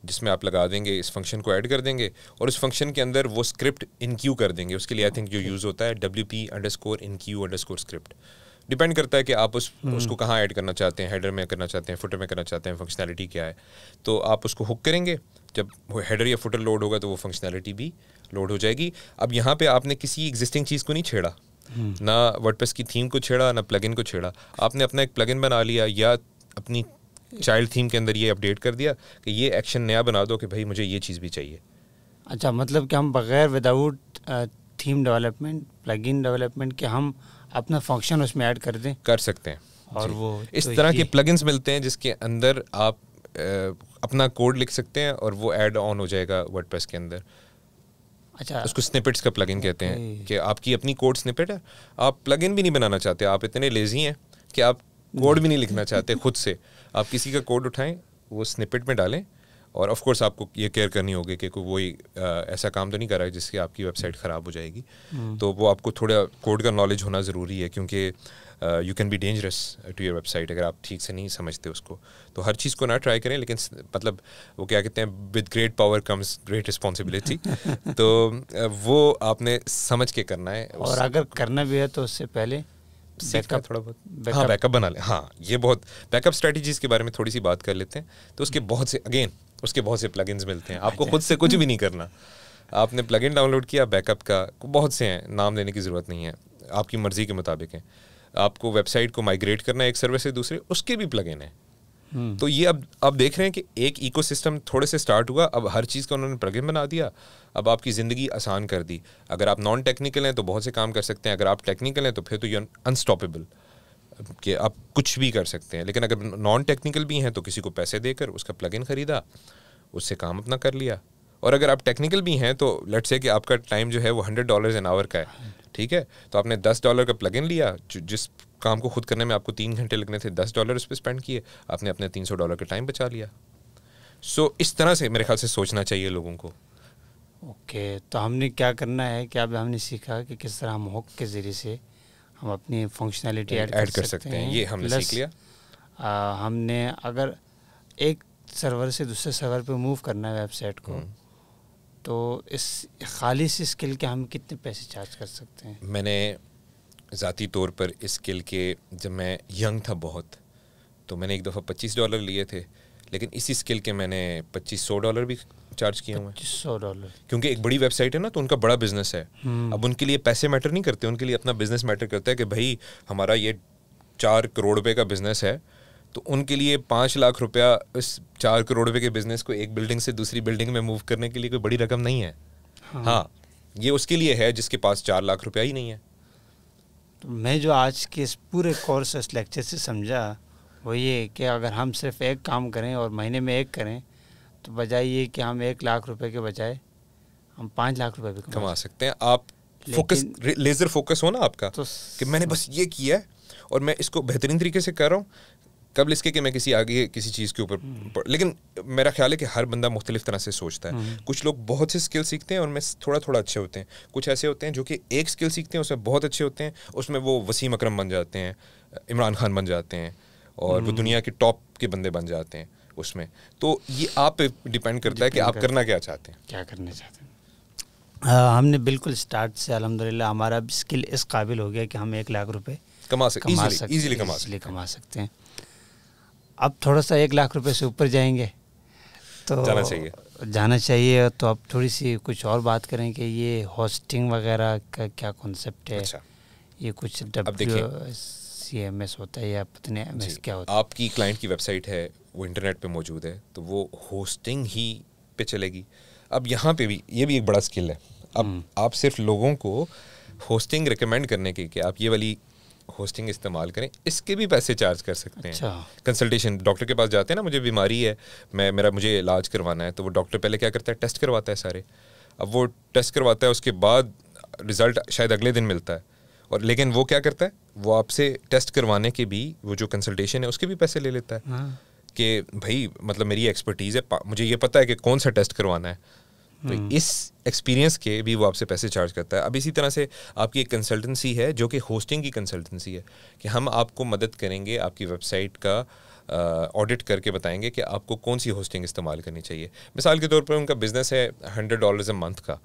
जिसमें आप लगा देंगे इस फंक्शन को ऐड कर देंगे और उस फंक्शन के अंदर वो स्क्रिप्ट इनक्यू कर देंगे उसके लिए आई थिंक जो यूज़ होता है W P underscore enqueue underscore script depend करता है कि आप उस हम्म। उसको कहाँ ऐड करना चाहते हैं हेडर में करना चाहते हैं फुटर में करना चाहते हैं फंक्शनैलिटी क्या है तो आप उसको हुक करेंगे जब वो हेडर या फुटर लोड होगा तो वो फंक्शनैलिटी भी लोड हो जाएगी अब यहाँ पे आपने किसी एग्जिस्टिंग चीज़ को नहीं छेड़ा हम्म। ना वर्डप्रेस की थीम को छेड़ा ना प्लगइन को छेड़ा आपने अपना एक प्लगइन बना लिया या अपनी चाइल्ड थीम के अंदर ये अपडेट कर दिया कि ये एक्शन नया बना दो कि भाई मुझे ये चीज़ भी चाहिए अच्छा मतलब कि हम बगैर without theme development plugin development के हम अपना फंक्शन उसमें ऐड कर दें कर सकते हैं और वो इस तो तरह के प्लगइन्स मिलते हैं जिसके अंदर आप आ, अपना कोड लिख सकते हैं और वो ऐड ऑन हो जाएगा वर्डप्रेस के अंदर अच्छा उसको स्निपेट्स का प्लगइन कहते हैं कि आपकी अपनी कोड स्निपेट है आप प्लगइन भी नहीं बनाना चाहते आप इतने लेजी हैं कि आप कोड भी नहीं लिखना चाहते [LAUGHS] खुद से आप किसी का कोड उठाएं वो स्निपेट में डालें और ऑफ कोर्स आपको ये केयर करनी होगी कि कोई ऐसा काम तो नहीं कर रहा है जिससे आपकी वेबसाइट ख़राब हो जाएगी हम्म। तो वो आपको थोड़ा कोड का नॉलेज होना ज़रूरी है क्योंकि you can be dangerous to your website अगर आप ठीक से नहीं समझते उसको तो हर चीज़ को ना ट्राई करें लेकिन मतलब वो क्या कहते हैं with great power comes great responsibility तो वो आपने समझ के करना है और अगर करना भी है तो उससे पहले बैकअप थोड़ा बहुत बैकअप हाँ बैकअप बना ले हाँ ये बहुत बैकअप स्ट्रेटजीज के बारे में थोड़ी सी बात कर लेते हैं तो उसके बहुत से अगेन उसके बहुत से प्लगइन्स मिलते हैं आपको अच्छा। खुद से कुछ भी नहीं करना आपने प्लगइन डाउनलोड किया बैकअप का बहुत से हैं नाम लेने की ज़रूरत नहीं है आपकी मर्ज़ी के मुताबिक हैं आपको वेबसाइट को माइग्रेट करना है एक सर्विस से दूसरे उसके भी प्लगइन हैं हम्म। तो ये अब आप देख रहे हैं कि एक इकोसिस्टम थोड़े से स्टार्ट हुआ अब हर चीज़ का उन्होंने प्रगम बना दिया अब आपकी ज़िंदगी आसान कर दी अगर आप नॉन टेक्निकल हैं तो बहुत से काम कर सकते हैं अगर आप टेक्निकल हैं तो फिर तो ये अनस्टॉपेबल कि आप कुछ भी कर सकते हैं लेकिन अगर नॉन टेक्निकल भी हैं तो किसी को पैसे देकर उसका इन ख़रीदा उससे काम अपना कर लिया और अगर आप टेक्निकल भी हैं तो लेट से कि आपका टाइम जो है वो हंड्रेड डॉलर एन आवर का है ठीक है तो आपने दस डॉलर का इन लिया जिस काम को खुद करने में आपको तीन घंटे लगने थे दस डॉलर उस पर स्पेंड किए आपने अपने तीन सौ डॉलर का टाइम बचा लिया सो so, इस तरह से मेरे ख्याल से सोचना चाहिए लोगों को ओके okay, तो हमने क्या करना है क्या हमने सीखा कि किस तरह हम हॉक के ज़रिए से हम अपनी फंक्शनैलिटी ऐड कर, कर सकते हैं ये हमने सीख लिया आ, हमने अगर एक सर्वर से दूसरे सर्वर पे मूव करना है वेबसाइट को हम्म। तो इस खालिश स्किल के हम कितने पैसे चार्ज कर सकते हैं मैंने ज़ाती तौर पर इस स्किल के जब मैं यंग था बहुत तो मैंने एक दफ़ा पच्चीस डॉलर लिए थे लेकिन इसी स्किल के मैंने पच्चीस सौ डॉलर भी चार्ज किए हुए सौ डॉलर क्योंकि एक बड़ी वेबसाइट है ना तो उनका बड़ा बिजनेस है हम्म। अब उनके लिए पैसे मैटर नहीं करते उनके लिए अपना बिजनेस मैटर करता है कि भाई हमारा ये चार करोड़ रुपये का बिजनेस है तो उनके लिए पाँच लाख रुपया इस चार करोड़ रुपये के बिजनेस को एक बिल्डिंग से दूसरी बिल्डिंग में मूव करने के लिए कोई बड़ी रकम नहीं है हाँ, हाँ ये उसके लिए है जिसके पास चार लाख रुपया ही नहीं है तो मैं जो आज के इस पूरे कोर्स इस लेक्चर से समझा वो ये कि अगर हम सिर्फ एक काम करें और महीने में एक करें तो बजाय ये कि हम एक लाख रुपए के बजाय हम पाँच लाख रुपए भी कमा, सकते हैं आप फोकस लेज़र फोकस हो ना आपका तो कि मैंने बस ये किया है और मैं इसको बेहतरीन तरीके से कर रहा हूँ कब इसके कि मैं किसी आगे किसी चीज़ के ऊपर हम्म। लेकिन मेरा ख्याल है कि हर बंदा मुख्तलिफ तरह से सोचता है हम्म। कुछ लोग बहुत से स्किल सीखते हैं और उनमें थोड़ा थोड़ा अच्छे होते हैं कुछ ऐसे होते हैं जो कि एक स्किल सीखते हैं उसमें बहुत अच्छे होते हैं उसमें वो वसीम अक्रम बन जाते हैं इमरान खान बन जाते हैं और वो हम्म। दुनिया के टॉप के बंदे बन जाते हैं उसमें तो ये आप पे डिपेंड करता है कि आप करना क्या चाहते हैं क्या करना चाहते हैं आ, हमने बिल्कुल स्टार्ट से अलहमदिल्ला हमारा स्किल इस काबिल हो गया कि हम एक लाख रुपए कमा सकते कमा सकते इजीली कमा सकते कमा सकते हैं अब थोड़ा सा एक लाख रुपए से ऊपर जाएंगे तो जाना चाहिए जाना चाहिए तो अब थोड़ी सी कुछ और बात करें कि ये होस्टिंग वगैरह का क्या कॉन्सेप्ट है अच्छा। ये कुछ डब्ल्यू सी एम एस होता है या पता नहीं एम एस क्या होता है आपकी क्लाइंट की वेबसाइट है वो इंटरनेट पे मौजूद है तो वो होस्टिंग ही पे चलेगी अब यहाँ पे भी ये भी एक बड़ा स्किल है अब हम्म। आप सिर्फ लोगों को होस्टिंग रिकमेंड करने की कि आप ये वाली होस्टिंग इस्तेमाल करें इसके भी पैसे चार्ज कर सकते अच्छा। हैं कंसल्टेशन डॉक्टर के पास जाते हैं ना मुझे बीमारी है मैं मेरा मुझे इलाज करवाना है तो वो डॉक्टर पहले क्या करता है टेस्ट करवाता है सारे अब वो टेस्ट करवाता है उसके बाद रिज़ल्ट शायद अगले दिन मिलता है और लेकिन वो क्या करता है वो आपसे टेस्ट करवाने के भी वो जो कंसल्टेशन है उसके भी पैसे ले लेता है हाँ। कि भाई मतलब मेरी एक्सपर्टीज़ है मुझे ये पता है कि कौन सा टेस्ट करवाना है तो हम्म। इस एक्सपीरियंस के भी वो आपसे पैसे चार्ज करता है अब इसी तरह से आपकी एक कंसल्टेंसी है जो कि होस्टिंग की कंसल्टेंसी है कि हम आपको मदद करेंगे आपकी वेबसाइट का ऑडिट करके बताएंगे कि आपको कौन सी होस्टिंग इस्तेमाल करनी चाहिए मिसाल के तौर पर उनका बिज़नेस है हंड्रेड डॉलर अ मंथ का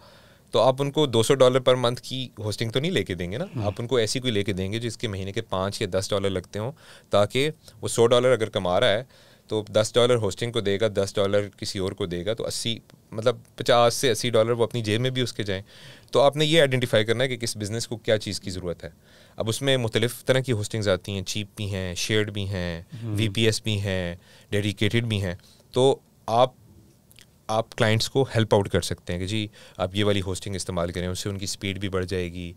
तो आप उनको दो सौ डॉलर पर मंथ की होस्टिंग तो नहीं लेके देंगे ना हम्म। आप उनको ऐसी कोई लेके देंगे जिसके महीने के पाँच या दस डॉलर लगते हों ताकि वो सौ डॉलर अगर कमा रहा है तो दस डॉलर होस्टिंग को देगा दस डॉलर किसी और को देगा तो अस्सी मतलब पचास से अस्सी डॉलर वो अपनी जेब में भी उसके जाएँ तो आपने ये आइडेंटिफाई करना है कि किस बिज़नेस को क्या चीज़ की ज़रूरत है अब उसमें मुख्तलिफ़ तरह की होस्टिंग्स आती हैं चीप भी हैं शेयर्ड भी हैं वी पी एस भी हैं डेडिकेटेड भी हैं तो आप आप क्लाइंट्स को हेल्प आउट कर सकते हैं कि जी आप ये वाली होस्टिंग इस्तेमाल करें उससे उनकी स्पीड भी बढ़ जाएगी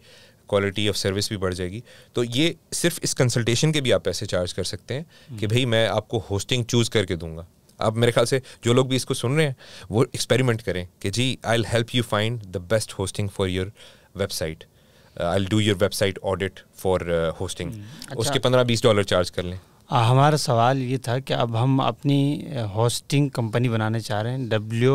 क्वालिटी ऑफ सर्विस भी बढ़ जाएगी तो ये सिर्फ इस कंसल्टेशन के भी आप पैसे चार्ज कर सकते हैं कि हम्म। भाई मैं आपको होस्टिंग चूज़ करके दूंगा आप मेरे ख्याल से जो लोग भी इसको सुन रहे हैं वो एक्सपेरिमेंट करें कि जी I help you find the best hosting for your website I do your website audit for hosting उसके पंद्रह बीस डॉलर चार्ज कर लें हमारा सवाल ये था कि अब हम अपनी होस्टिंग uh, कंपनी बनाने चाह रहे हैं W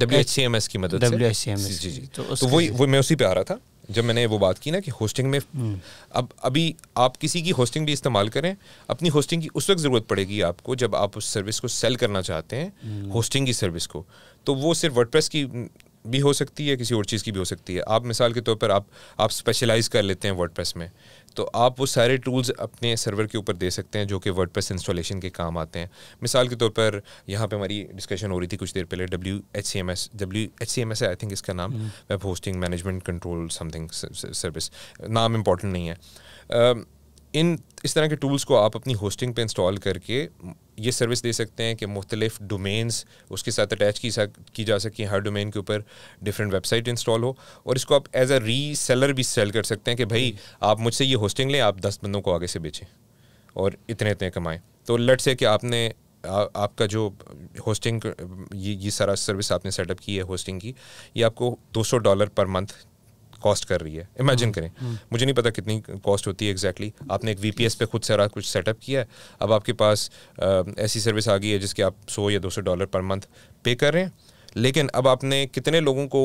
W H C M S की मदद W H C M S जी जी तो, तो वही वो मैं उसी पे आ रहा था जब मैंने वो बात की ना कि होस्टिंग में हम्म। अब अभी आप किसी की होस्टिंग भी इस्तेमाल करें अपनी होस्टिंग की उस वक्त ज़रूरत पड़ेगी आपको जब आप उस सर्विस को सेल करना चाहते हैं होस्टिंग हम्म। की सर्विस को तो वो सिर्फ वर्डप्रेस की भी हो सकती है किसी और चीज़ की भी हो सकती है आप मिसाल के तौर पर आप आप स्पेशलाइज कर लेते हैं वर्ड में तो आप वो सारे टूल्स अपने सर्वर के ऊपर दे सकते हैं जो कि वर्ड इंस्टॉलेशन के काम आते हैं मिसाल के तौर पर यहाँ पे हमारी डिस्कशन हो रही थी कुछ देर पहले W H C M S W H C M S I think इसका नाम web hosting management control something service नाम इम्पॉर्टेंट नहीं है इन इस तरह के टूल्स को आप अपनी होस्टिंग पे इंस्टॉल करके ये सर्विस दे सकते हैं कि मुख्तलिफ डोमेन्स उसके साथ अटैच की सा की जा सकें हर डोमेन के ऊपर डिफरेंट वेबसाइट इंस्टॉल हो और इसको आप एज अ री सेलर भी सेल कर सकते हैं कि भाई आप मुझसे ये होस्टिंग लें आप दस बंदों को आगे से बेचें और इतने इतने कमाएँ तो लट से कि आपने आ, आपका जो होस्टिंग ये ये सारा सर्विस आपने सेटअप की है होस्टिंग की ये आपको 200 डॉलर पर मंथ कॉस्ट कर रही है इमेजिन करें हम्म. मुझे नहीं पता कितनी कॉस्ट होती है एग्जैक्टली exactly. आपने एक वीपीएस पे खुद सारा कुछ सेटअप किया है अब आपके पास ऐसी सर्विस आ गई है जिसके आप सौ या दो सौ डॉलर पर मंथ पे कर रहे हैं लेकिन अब आपने कितने लोगों को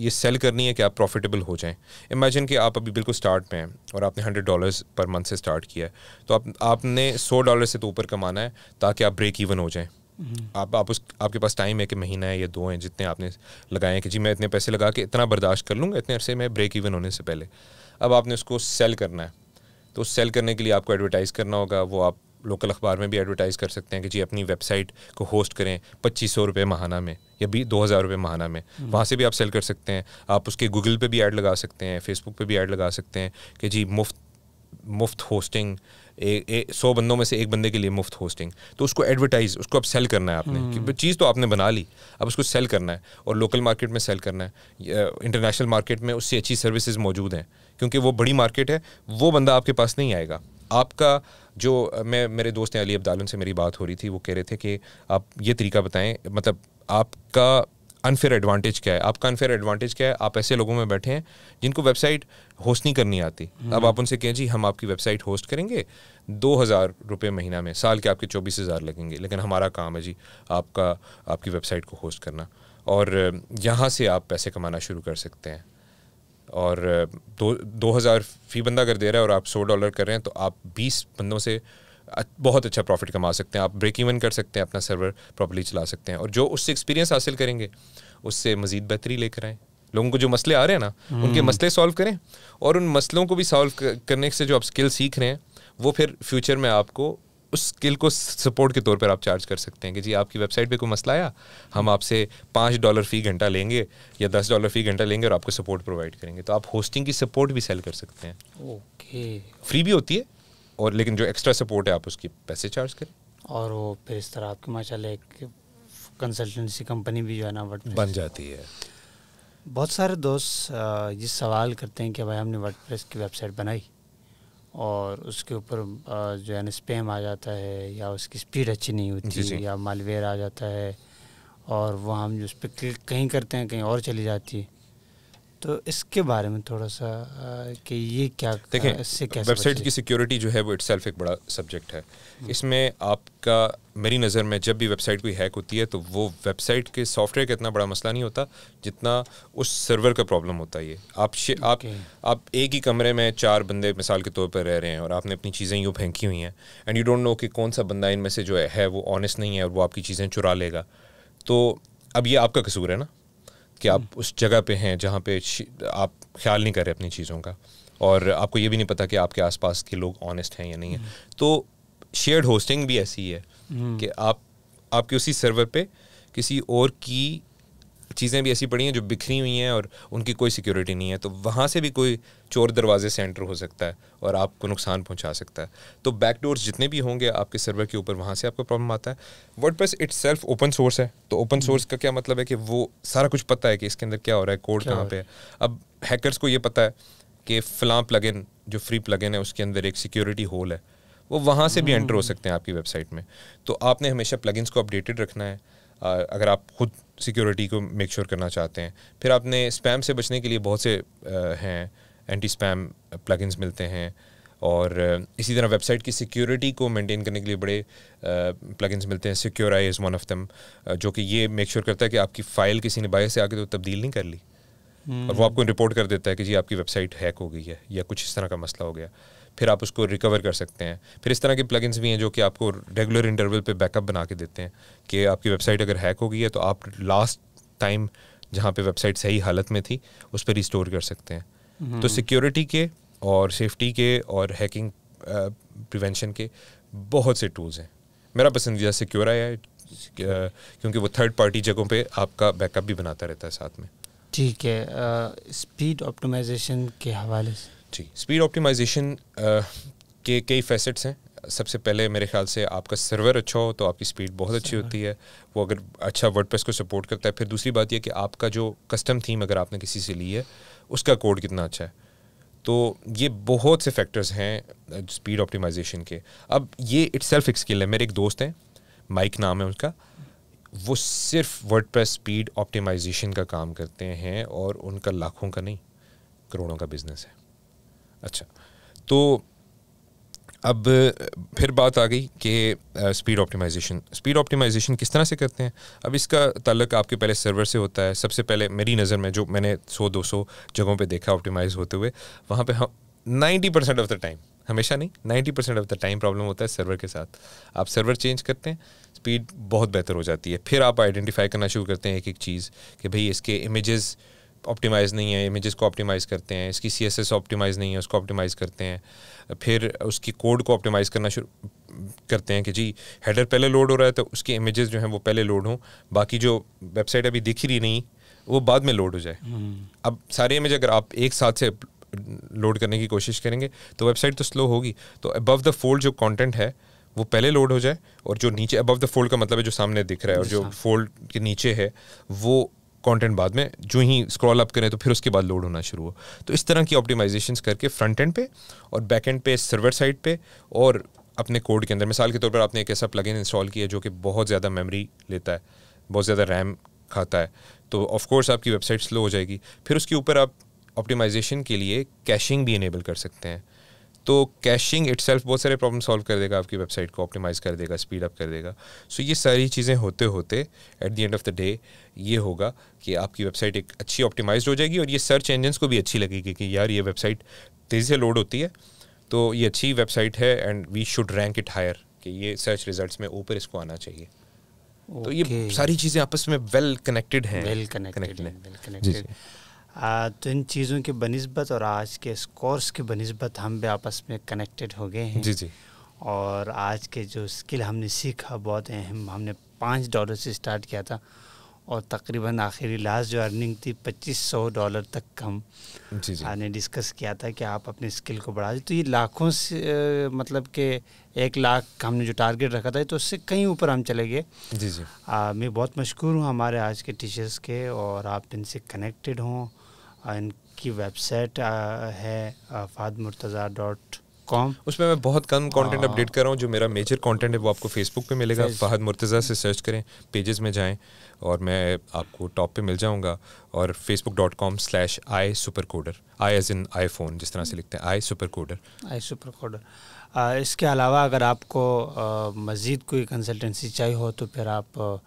ये सेल करनी है कि आप प्रॉफिटेबल हो जाएं इमेजिन कि आप अभी बिल्कुल स्टार्ट में हैं और आपने हंड्रेड डॉलर्स पर मंथ से स्टार्ट किया है तो आप आपने सौ डॉलर से तो ऊपर कमाना है ताकि आप ब्रेक इवन हो जाएं आप आप उस आपके पास टाइम है कि महीना है या दो हैं जितने आपने लगाए हैं कि जी मैं इतने पैसे लगा के इतना बर्दाश्त कर लूँगा इतने अरसे में ब्रेक इवन होने से पहले अब आपने उसको सेल करना है तो सेल करने के लिए आपको एडवर्टाइज़ करना होगा वो आप लोकल अखबार में भी एडवर्टाइज़ कर सकते हैं कि जी अपनी वेबसाइट को होस्ट करें पच्चीस सौ रुपये महाना में या भी दो हज़ार रुपये महाना में हम्म। वहाँ से भी आप सेल कर सकते हैं आप उसके गूगल पे भी ऐड लगा सकते हैं फेसबुक पे भी ऐड लगा सकते हैं कि जी मुफ्त मुफ्त होस्टिंग सौ बंदों में से एक बंदे के लिए मुफ्त होस्टिंग तो उसको एडवर्टाइज उसको अब सेल करना है आपने हम्म। कि चीज़ तो आपने बना ली अब उसको सेल करना है और लोकल मार्केट में सेल करना है इंटरनेशनल मार्केट में उससे अच्छी सर्विसेज मौजूद हैं क्योंकि वो बड़ी मार्केट है वो बंदा आपके पास नहीं आएगा आपका जो मैं मेरे दोस्त हैं अली अब्दालन से मेरी बात हो रही थी वो कह रहे थे कि आप ये तरीका बताएं मतलब आपका अनफेयर एडवांटेज क्या है आपका अनफेयर एडवांटेज क्या है आप ऐसे लोगों में बैठे हैं जिनको वेबसाइट होस्ट नहीं करनी आती अब हम्म। आप उनसे कहें जी हम आपकी वेबसाइट होस्ट करेंगे दो हज़ार रुपये महीना में साल के आपके चौबीस हज़ार लगेंगे लेकिन हमारा काम है जी आपका आपकी वेबसाइट को होस्ट करना और यहाँ से आप पैसे कमाना शुरू कर सकते हैं और दो दो हज़ार फ़ी बंदा अगर दे रहा है और आप सौ डॉलर कर रहे हैं तो आप बीस बंदों से बहुत अच्छा प्रॉफिट कमा सकते हैं आप ब्रेक इवन कर सकते हैं अपना सर्वर प्रॉपरली चला सकते हैं और जो उससे एक्सपीरियंस हासिल करेंगे उससे मजीद बेहतरी लेकर आएँ लोगों को जो मसले आ रहे हैं ना उनके हम्म। मसले सॉल्व करें और उन मसलों को भी सॉल्व करने से जो आप स्किल सीख रहे हैं वो फिर फ्यूचर में आपको उस स्किल को सपोर्ट के तौर पर आप चार्ज कर सकते हैं कि जी आपकी वेबसाइट पे कोई मसला आया हम आपसे पाँच डॉलर फ़ी घंटा लेंगे या दस डॉलर फ़ी घंटा लेंगे और आपको सपोर्ट प्रोवाइड करेंगे तो आप होस्टिंग की सपोर्ट भी सेल कर सकते हैं ओके फ्री भी होती है और लेकिन जो एक्स्ट्रा सपोर्ट है आप उसकी पैसे चार्ज करें और वो फिर इस तरह आपके माशाल्लाह एक कंसल्टेंसी कंपनी भी जो है ना वर्ड बन जाती है बहुत सारे दोस्त ये सवाल करते हैं कि भाई हमने वर्ड की वेबसाइट बनाई और उसके ऊपर जो है ना स्पैम आ जाता है या उसकी स्पीड अच्छी नहीं होती जी जी। या मालवेयर आ जाता है और वह हम जो उस पर क्लिक कहीं करते हैं कहीं और चली जाती है तो इसके बारे में थोड़ा सा कि ये क्या देखें इससे कैसे वेबसाइट की सिक्योरिटी जो है वो इट्सल्फ एक बड़ा सब्जेक्ट है हम्म। इसमें आपका मेरी नज़र में जब भी वेबसाइट कोई हैक होती है तो वो वेबसाइट के सॉफ्टवेयर का इतना बड़ा मसला नहीं होता जितना उस सर्वर का प्रॉब्लम होता है आप okay. आप आप एक ही कमरे में चार बंदे मिसाल के तौर पर रह रहे हैं और आपने अपनी चीज़ें यूँ फेंकी हुई हैं एंड यू डोंट नो कि कौन सा बंदा इनमें से जो है वो ऑनेस्ट नहीं है और वो आपकी चीज़ें चुरा लेगा तो अब ये आपका कसूर है ना कि आप उस जगह पे हैं जहाँ पे आप ख्याल नहीं कर रहे अपनी चीज़ों का और आपको ये भी नहीं पता कि आपके आसपास के लोग ऑनेस्ट हैं या नहीं है हम्म। तो शेयर्ड होस्टिंग भी ऐसी है हम्म। कि आप आपके उसी सर्वर पे किसी और की चीज़ें भी ऐसी पड़ी हैं जो बिखरी हुई हैं और उनकी कोई सिक्योरिटी नहीं है तो वहाँ से भी कोई चोर दरवाजे से एंटर हो सकता है और आपको नुकसान पहुँचा सकता है तो बैक डोर्स जितने भी होंगे आपके सर्वर के ऊपर वहाँ से आपको प्रॉब्लम आता है WordPress itself open source है तो ओपन सोर्स हम्म। का क्या मतलब है कि वो सारा कुछ पता है कि इसके अंदर क्या हो रहा है कोड कहाँ पे है अब हैकर्स को ये पता है कि फ़लाँ प्लगइन जो फ्री प्लगइन है उसके अंदर एक सिक्योरिटी होल है वो वहाँ से भी एंटर हम्म। हो सकते हैं आपकी वेबसाइट में तो आपने हमेशा प्लगइन्स को अपडेटेड रखना है अगर आप खुद सिक्योरिटी को मेक श्योर sure करना चाहते हैं फिर आपने स्पैम से बचने के लिए बहुत से हैं एंटी स्पैम प्लगइन्स मिलते हैं और इसी तरह वेबसाइट की सिक्योरिटी को मेंटेन करने के लिए बड़े प्लगइन्स मिलते हैं Sucuri is one of them जो कि ये मेक श्योर sure करता है कि आपकी फ़ाइल किसी ने बाहर से आके तो तब्दील नहीं कर ली और वो हम्म। आपको रिपोर्ट कर देता है कि जी आपकी वेबसाइट हैक हो गई है या कुछ इस तरह का मसला हो गया फिर आप उसको रिकवर कर सकते हैं फिर इस तरह के प्लगइन्स भी हैं जो कि आपको रेगुलर इंटरवल पे बैकअप बना के देते हैं कि आपकी वेबसाइट अगर हैक हो गई है तो आप लास्ट टाइम जहाँ पे वेबसाइट सही हालत में थी उस पर रिस्टोर कर सकते हैं हम्म। तो सिक्योरिटी के और सेफ्टी के और हैकिंग प्रिवेंशन के बहुत से टूल्स हैं मेरा पसंदीदा सिक्योरा है क्योंकि वो थर्ड पार्टी जगहों पे आपका बैकअप भी बनाता रहता है साथ में ठीक है स्पीड ऑप्टिमाइजेशन के हवाले से जी स्पीड ऑप्टिमाइजेशन uh, के कई फैसेट्स हैं सबसे पहले मेरे ख्याल से आपका सर्वर अच्छा हो तो आपकी स्पीड बहुत अच्छी होती है वो अगर अच्छा वर्ड को सपोर्ट करता है फिर दूसरी बात यह कि आपका जो कस्टम थीम अगर आपने किसी से ली है उसका कोड कितना अच्छा है तो ये बहुत से फैक्टर्स हैं स्पीड uh, ऑप्टिमाइजेशन के अब ये इट्स सेल्फ एक स्किल है मेरे एक दोस्त हैं माइक नाम है उनका वो सिर्फ वर्डप्रेस स्पीड ऑप्टिमाइजेशन का काम करते हैं और उनका लाखों का नहीं करोड़ों का बिजनेस है अच्छा तो अब फिर बात आ गई कि स्पीड ऑप्टिमाइजेशन स्पीड ऑप्टिमाइजेशन किस तरह से करते हैं अब इसका तल्लक आपके पहले सर्वर से होता है सबसे पहले मेरी नज़र में जो मैंने 100-200 जगहों पे देखा ऑप्टिमाइज होते हुए वहाँ पे हम ninety percent of the time हमेशा नहीं ninety percent of the time problem होता है सर्वर के साथ आप सर्वर चेंज करते हैं स्पीड बहुत बेहतर हो जाती है फिर आप आइडेंटिफाई करना शुरू करते हैं एक एक चीज़ कि भाई इसके इमेज़ ऑप्टिमाइज़ नहीं है इमेजेस को ऑप्टिमाइज़ करते हैं इसकी सी एस एस ऑप्टिमाइज़ नहीं है उसको ऑप्टिमाइज़ करते हैं फिर उसकी कोड को ऑप्टिमाइज़ करना शुरू करते हैं कि जी हेडर पहले लोड हो रहा है तो उसकी इमेजेस जो हैं वो पहले लोड हों बाकी जो वेबसाइट अभी दिख ही नहीं वो बाद में लोड हो जाए हम्म। अब सारे इमेज अगर आप एक साथ से लोड करने की कोशिश करेंगे तो वेबसाइट तो स्लो होगी तो अबव द फोल्ड जो कॉन्टेंट है वो पहले लोड हो जाए और जो नीचे अबव द फोल्ड का मतलब है जो सामने दिख रहा है और जो फोल्ड के नीचे है वो कंटेंट बाद में जो ही स्क्रॉल अप करें तो फिर उसके बाद लोड होना शुरू हो तो इस तरह की ऑप्टिमाइजेशन करके फ्रंट एंड पे और बैक एंड पे सर्वर साइड पे और अपने कोड के अंदर मिसाल के तौर पर आपने एक ऐसा प्लगइन इंस्टॉल किया जो कि बहुत ज़्यादा मेमोरी लेता है बहुत ज़्यादा रैम खाता है तो ऑफकोर्स आपकी वेबसाइट स्लो हो जाएगी फिर उसके ऊपर आप ऑप्टिमाइजेशन के लिए कैशिंग भी इनेबल कर सकते हैं तो कैशिंग इट बहुत सारे प्रॉब्लम सॉल्व कर देगा आपकी वेबसाइट को ऑप्टिमाइज़ कर देगा स्पीड अप कर देगा सो so, ये सारी चीज़ें होते होते at the end of the day ये होगा कि आपकी वेबसाइट एक अच्छी ऑप्टिमाइज हो जाएगी और ये सर्च इंजन्स को भी अच्छी लगेगी कि यार ये वेबसाइट तेज़ी से लोड होती है तो ये अच्छी वेबसाइट है and we should rank it higher कि ये सर्च रिजल्ट्स में ऊपर इसको आना चाहिए okay. तो ये सारी चीज़ें आपस में वेल कनेक्टेड हैं वेल कनेक्टेड आ, तो इन चीज़ों के बनस्बत और आज के इस कोर्स के बनस्बत हम भी आपस में कनेक्टेड हो गए हैं जी जी और आज के जो स्किल हमने सीखा बहुत अहम हमने पाँच डॉलर से स्टार्ट किया था और तकरीबन आखिरी लास्ट जो अर्निंग थी पच्चीस सौ डॉलर तक हम हमने डिस्कस किया था कि आप अपने स्किल को बढ़ा दें तो ये लाखों से मतलब के एक लाख हमने जो टारगेट रखा था तो उससे कहीं ऊपर हम चले गए जी जी आ, मैं बहुत मशहूर हूँ हमारे आज के टीचर्स के और आप इनसे कनेक्टेड हों इनकी वेबसाइट है फाद मुर्तज़ा डॉट कॉम उसमें मैं बहुत कम कंटेंट अपडेट हाँ। कर रहा हूँ जो मेरा मेजर कंटेंट है वो आपको फेसबुक पे मिलेगा फहद मुर्तज़ा से सर्च करें पेजेस में जाएं और मैं आपको टॉप पे मिल जाऊँगा और Facebook dot com slash I super coder I as in iPhone जिस तरह से लिखते हैं I super coder I super coder इसके अलावा अगर आपको मज़ीद कोई कंसल्टेंसी चाहिए हो तो फिर आप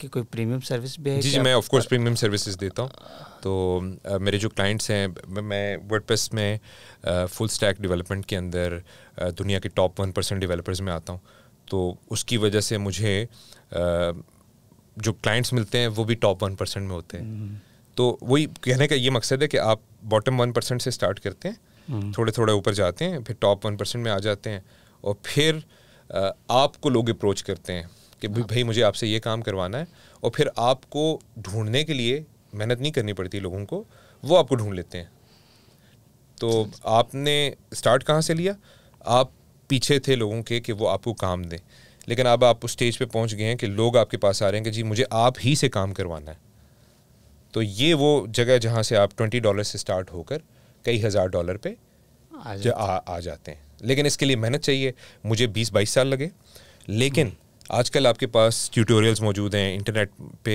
कि कोई प्रीमियम सर्विस भी है जी जी मैं ऑफ कोर्स प्रीमियम सर्विसेज देता हूँ तो आ, मेरे जो क्लाइंट्स हैं मैं वर्डप्रेस में फुल स्टैक डेवलपमेंट के अंदर आ, दुनिया के टॉप वन परसेंट डिवेलपर्स में आता हूँ तो उसकी वजह से मुझे आ, जो क्लाइंट्स मिलते हैं वो भी टॉप वन परसेंट में होते हैं हम्म। तो वही कहने का ये मकसद है कि आप बॉटम वन परसेंट से स्टार्ट करते हैं हम्म। थोड़े थोड़े ऊपर जाते हैं फिर टॉप वन परसेंट में आ जाते हैं और फिर आपको लोग अप्रोच करते हैं कि भाई मुझे आपसे ये काम करवाना है और फिर आपको ढूंढने के लिए मेहनत नहीं करनी पड़ती लोगों को वो आपको ढूंढ लेते हैं तो आपने स्टार्ट कहाँ से लिया आप पीछे थे लोगों के कि वो आपको काम दें लेकिन अब आप उस स्टेज पे पहुंच गए हैं कि लोग आपके पास आ रहे हैं कि जी मुझे आप ही से काम करवाना है तो ये वो जगह जहाँ से आप ट्वेंटी डॉलर से स्टार्ट होकर कई हज़ार डॉलर पे आ, आ, आ जाते हैं लेकिन इसके लिए मेहनत चाहिए मुझे बीस बाईस साल लगे लेकिन आजकल आपके पास ट्यूटोरियल्स मौजूद हैं इंटरनेट पे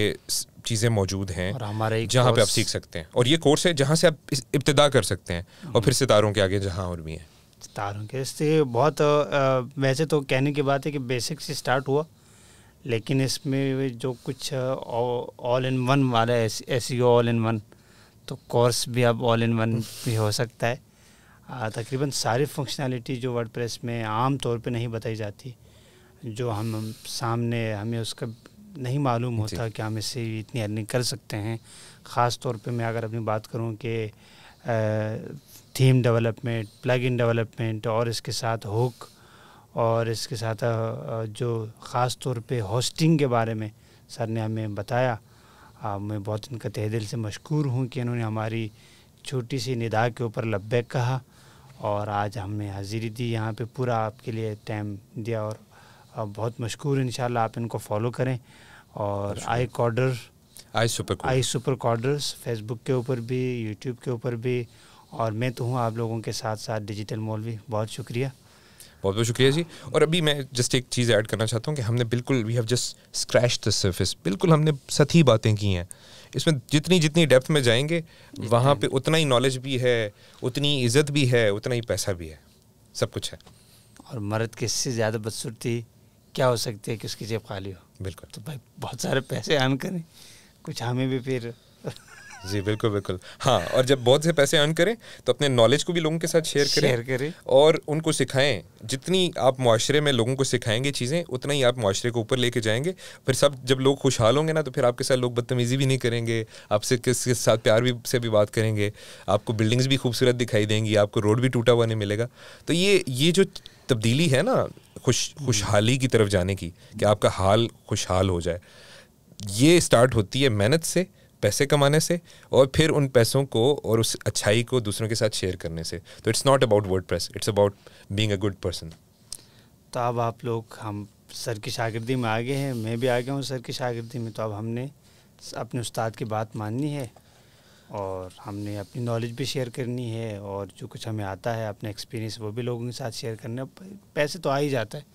चीज़ें मौजूद हैं और हमारे जहाँ पे आप सीख सकते हैं और ये कोर्स है जहाँ से आप इब्तदा कर सकते हैं और हम्म। फिर सितारों के आगे जहाँ और भी हैं सितारों के इससे बहुत आ, वैसे तो कहने की बात है कि बेसिक से स्टार्ट हुआ लेकिन इसमें जो कुछ ऑल इन वन वाला है एस ऑल इन वन तो कोर्स भी अब ऑल इन वन भी हो सकता है तकरीबन सारी फंक्शनैलिटी जो वर्डप्रेस में आम तौर पर नहीं बताई जाती जो हम सामने हमें उसका नहीं मालूम होता कि हम इससे इतनी अर्निंग कर सकते हैं ख़ास तौर पे मैं अगर अपनी बात करूँ कि theme development plug in development और इसके साथ हुक और इसके साथ जो ख़ास तौर पे होस्टिंग के बारे में सर ने हमें बताया आ, मैं बहुत इनका तह दिल से मशहूर हूँ कि इन्होंने हमारी छोटी सी निदा के ऊपर लब्बैक कहा और आज हमने हाजिरी दी यहाँ पे पूरा आपके लिए टाइम दिया और बहुत मशहूर इन आप इनको फॉलो करें और अच्छा। I coder I super I super coders Facebook के ऊपर भी यूट्यूब के ऊपर भी और मैं तो हूँ आप लोगों के साथ साथ डिजिटल मॉल भी बहुत शुक्रिया बहुत बहुत शुक्रिया जी और अभी मैं जस्ट एक चीज़ ऐड करना चाहता हूँ कि हमने बिल्कुल we have just scratch the surface बिल्कुल हमने सती बातें की हैं इसमें जितनी जितनी डेप्थ में जाएंगे वहाँ पे उतना ही नॉलेज भी है उतनी इज्जत भी है उतना ही पैसा भी है सब कुछ है और मर्द किससे ज़्यादा बदसूरती क्या हो सकती है कि उसकी जेब खाली हो बिल्कुल तो भाई बहुत सारे पैसे अर्न करें कुछ हमें भी फिर जी बिल्कुल बिल्कुल हाँ और जब बहुत से पैसे अर्न करें तो अपने नॉलेज को भी लोगों के साथ शेयर करें शेयर करें और उनको सिखाएं जितनी आप माशरे में लोगों को सिखाएंगे चीज़ें उतना ही आप माशरे को ऊपर लेके जाएंगे फिर सब जब लोग खुशहाल होंगे ना तो फिर आपके साथ लोग बदतमीज़ी भी नहीं करेंगे आपसे किस के साथ प्यार भी से भी बात करेंगे आपको बिल्डिंग्स भी खूबसूरत दिखाई देंगी आपको रोड भी टूटा हुआ नहीं मिलेगा तो ये ये जो तब्दीली है ना खुश खुशहाली की तरफ जाने की कि आपका हाल खुशहाल हो जाए ये स्टार्ट होती है मेहनत से पैसे कमाने से और फिर उन पैसों को और उस अच्छाई को दूसरों के साथ शेयर करने से तो it's not about WordPress it's about being a good person तो अब आप लोग हम सर की शागिर्दी में आ गए हैं मैं भी आ गया हूँ सर की शागिर्दी में तो अब हमने अपने उस्ताद की बात माननी है और हमने अपनी नॉलेज भी शेयर करनी है और जो कुछ हमें आता है अपना एक्सपीरियंस वो भी लोगों के साथ शेयर करना पैसे तो आ ही जाता है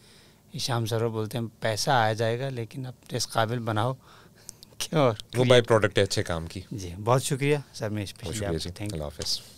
ईशाम सरोवर बोलते हैं पैसा आ जाएगा लेकिन अपने तो इस काबिल बनाओ [LAUGHS] और वो बाई प्रोडक्ट है अच्छे काम की जी बहुत शुक्रिया सर मैं थैंक यू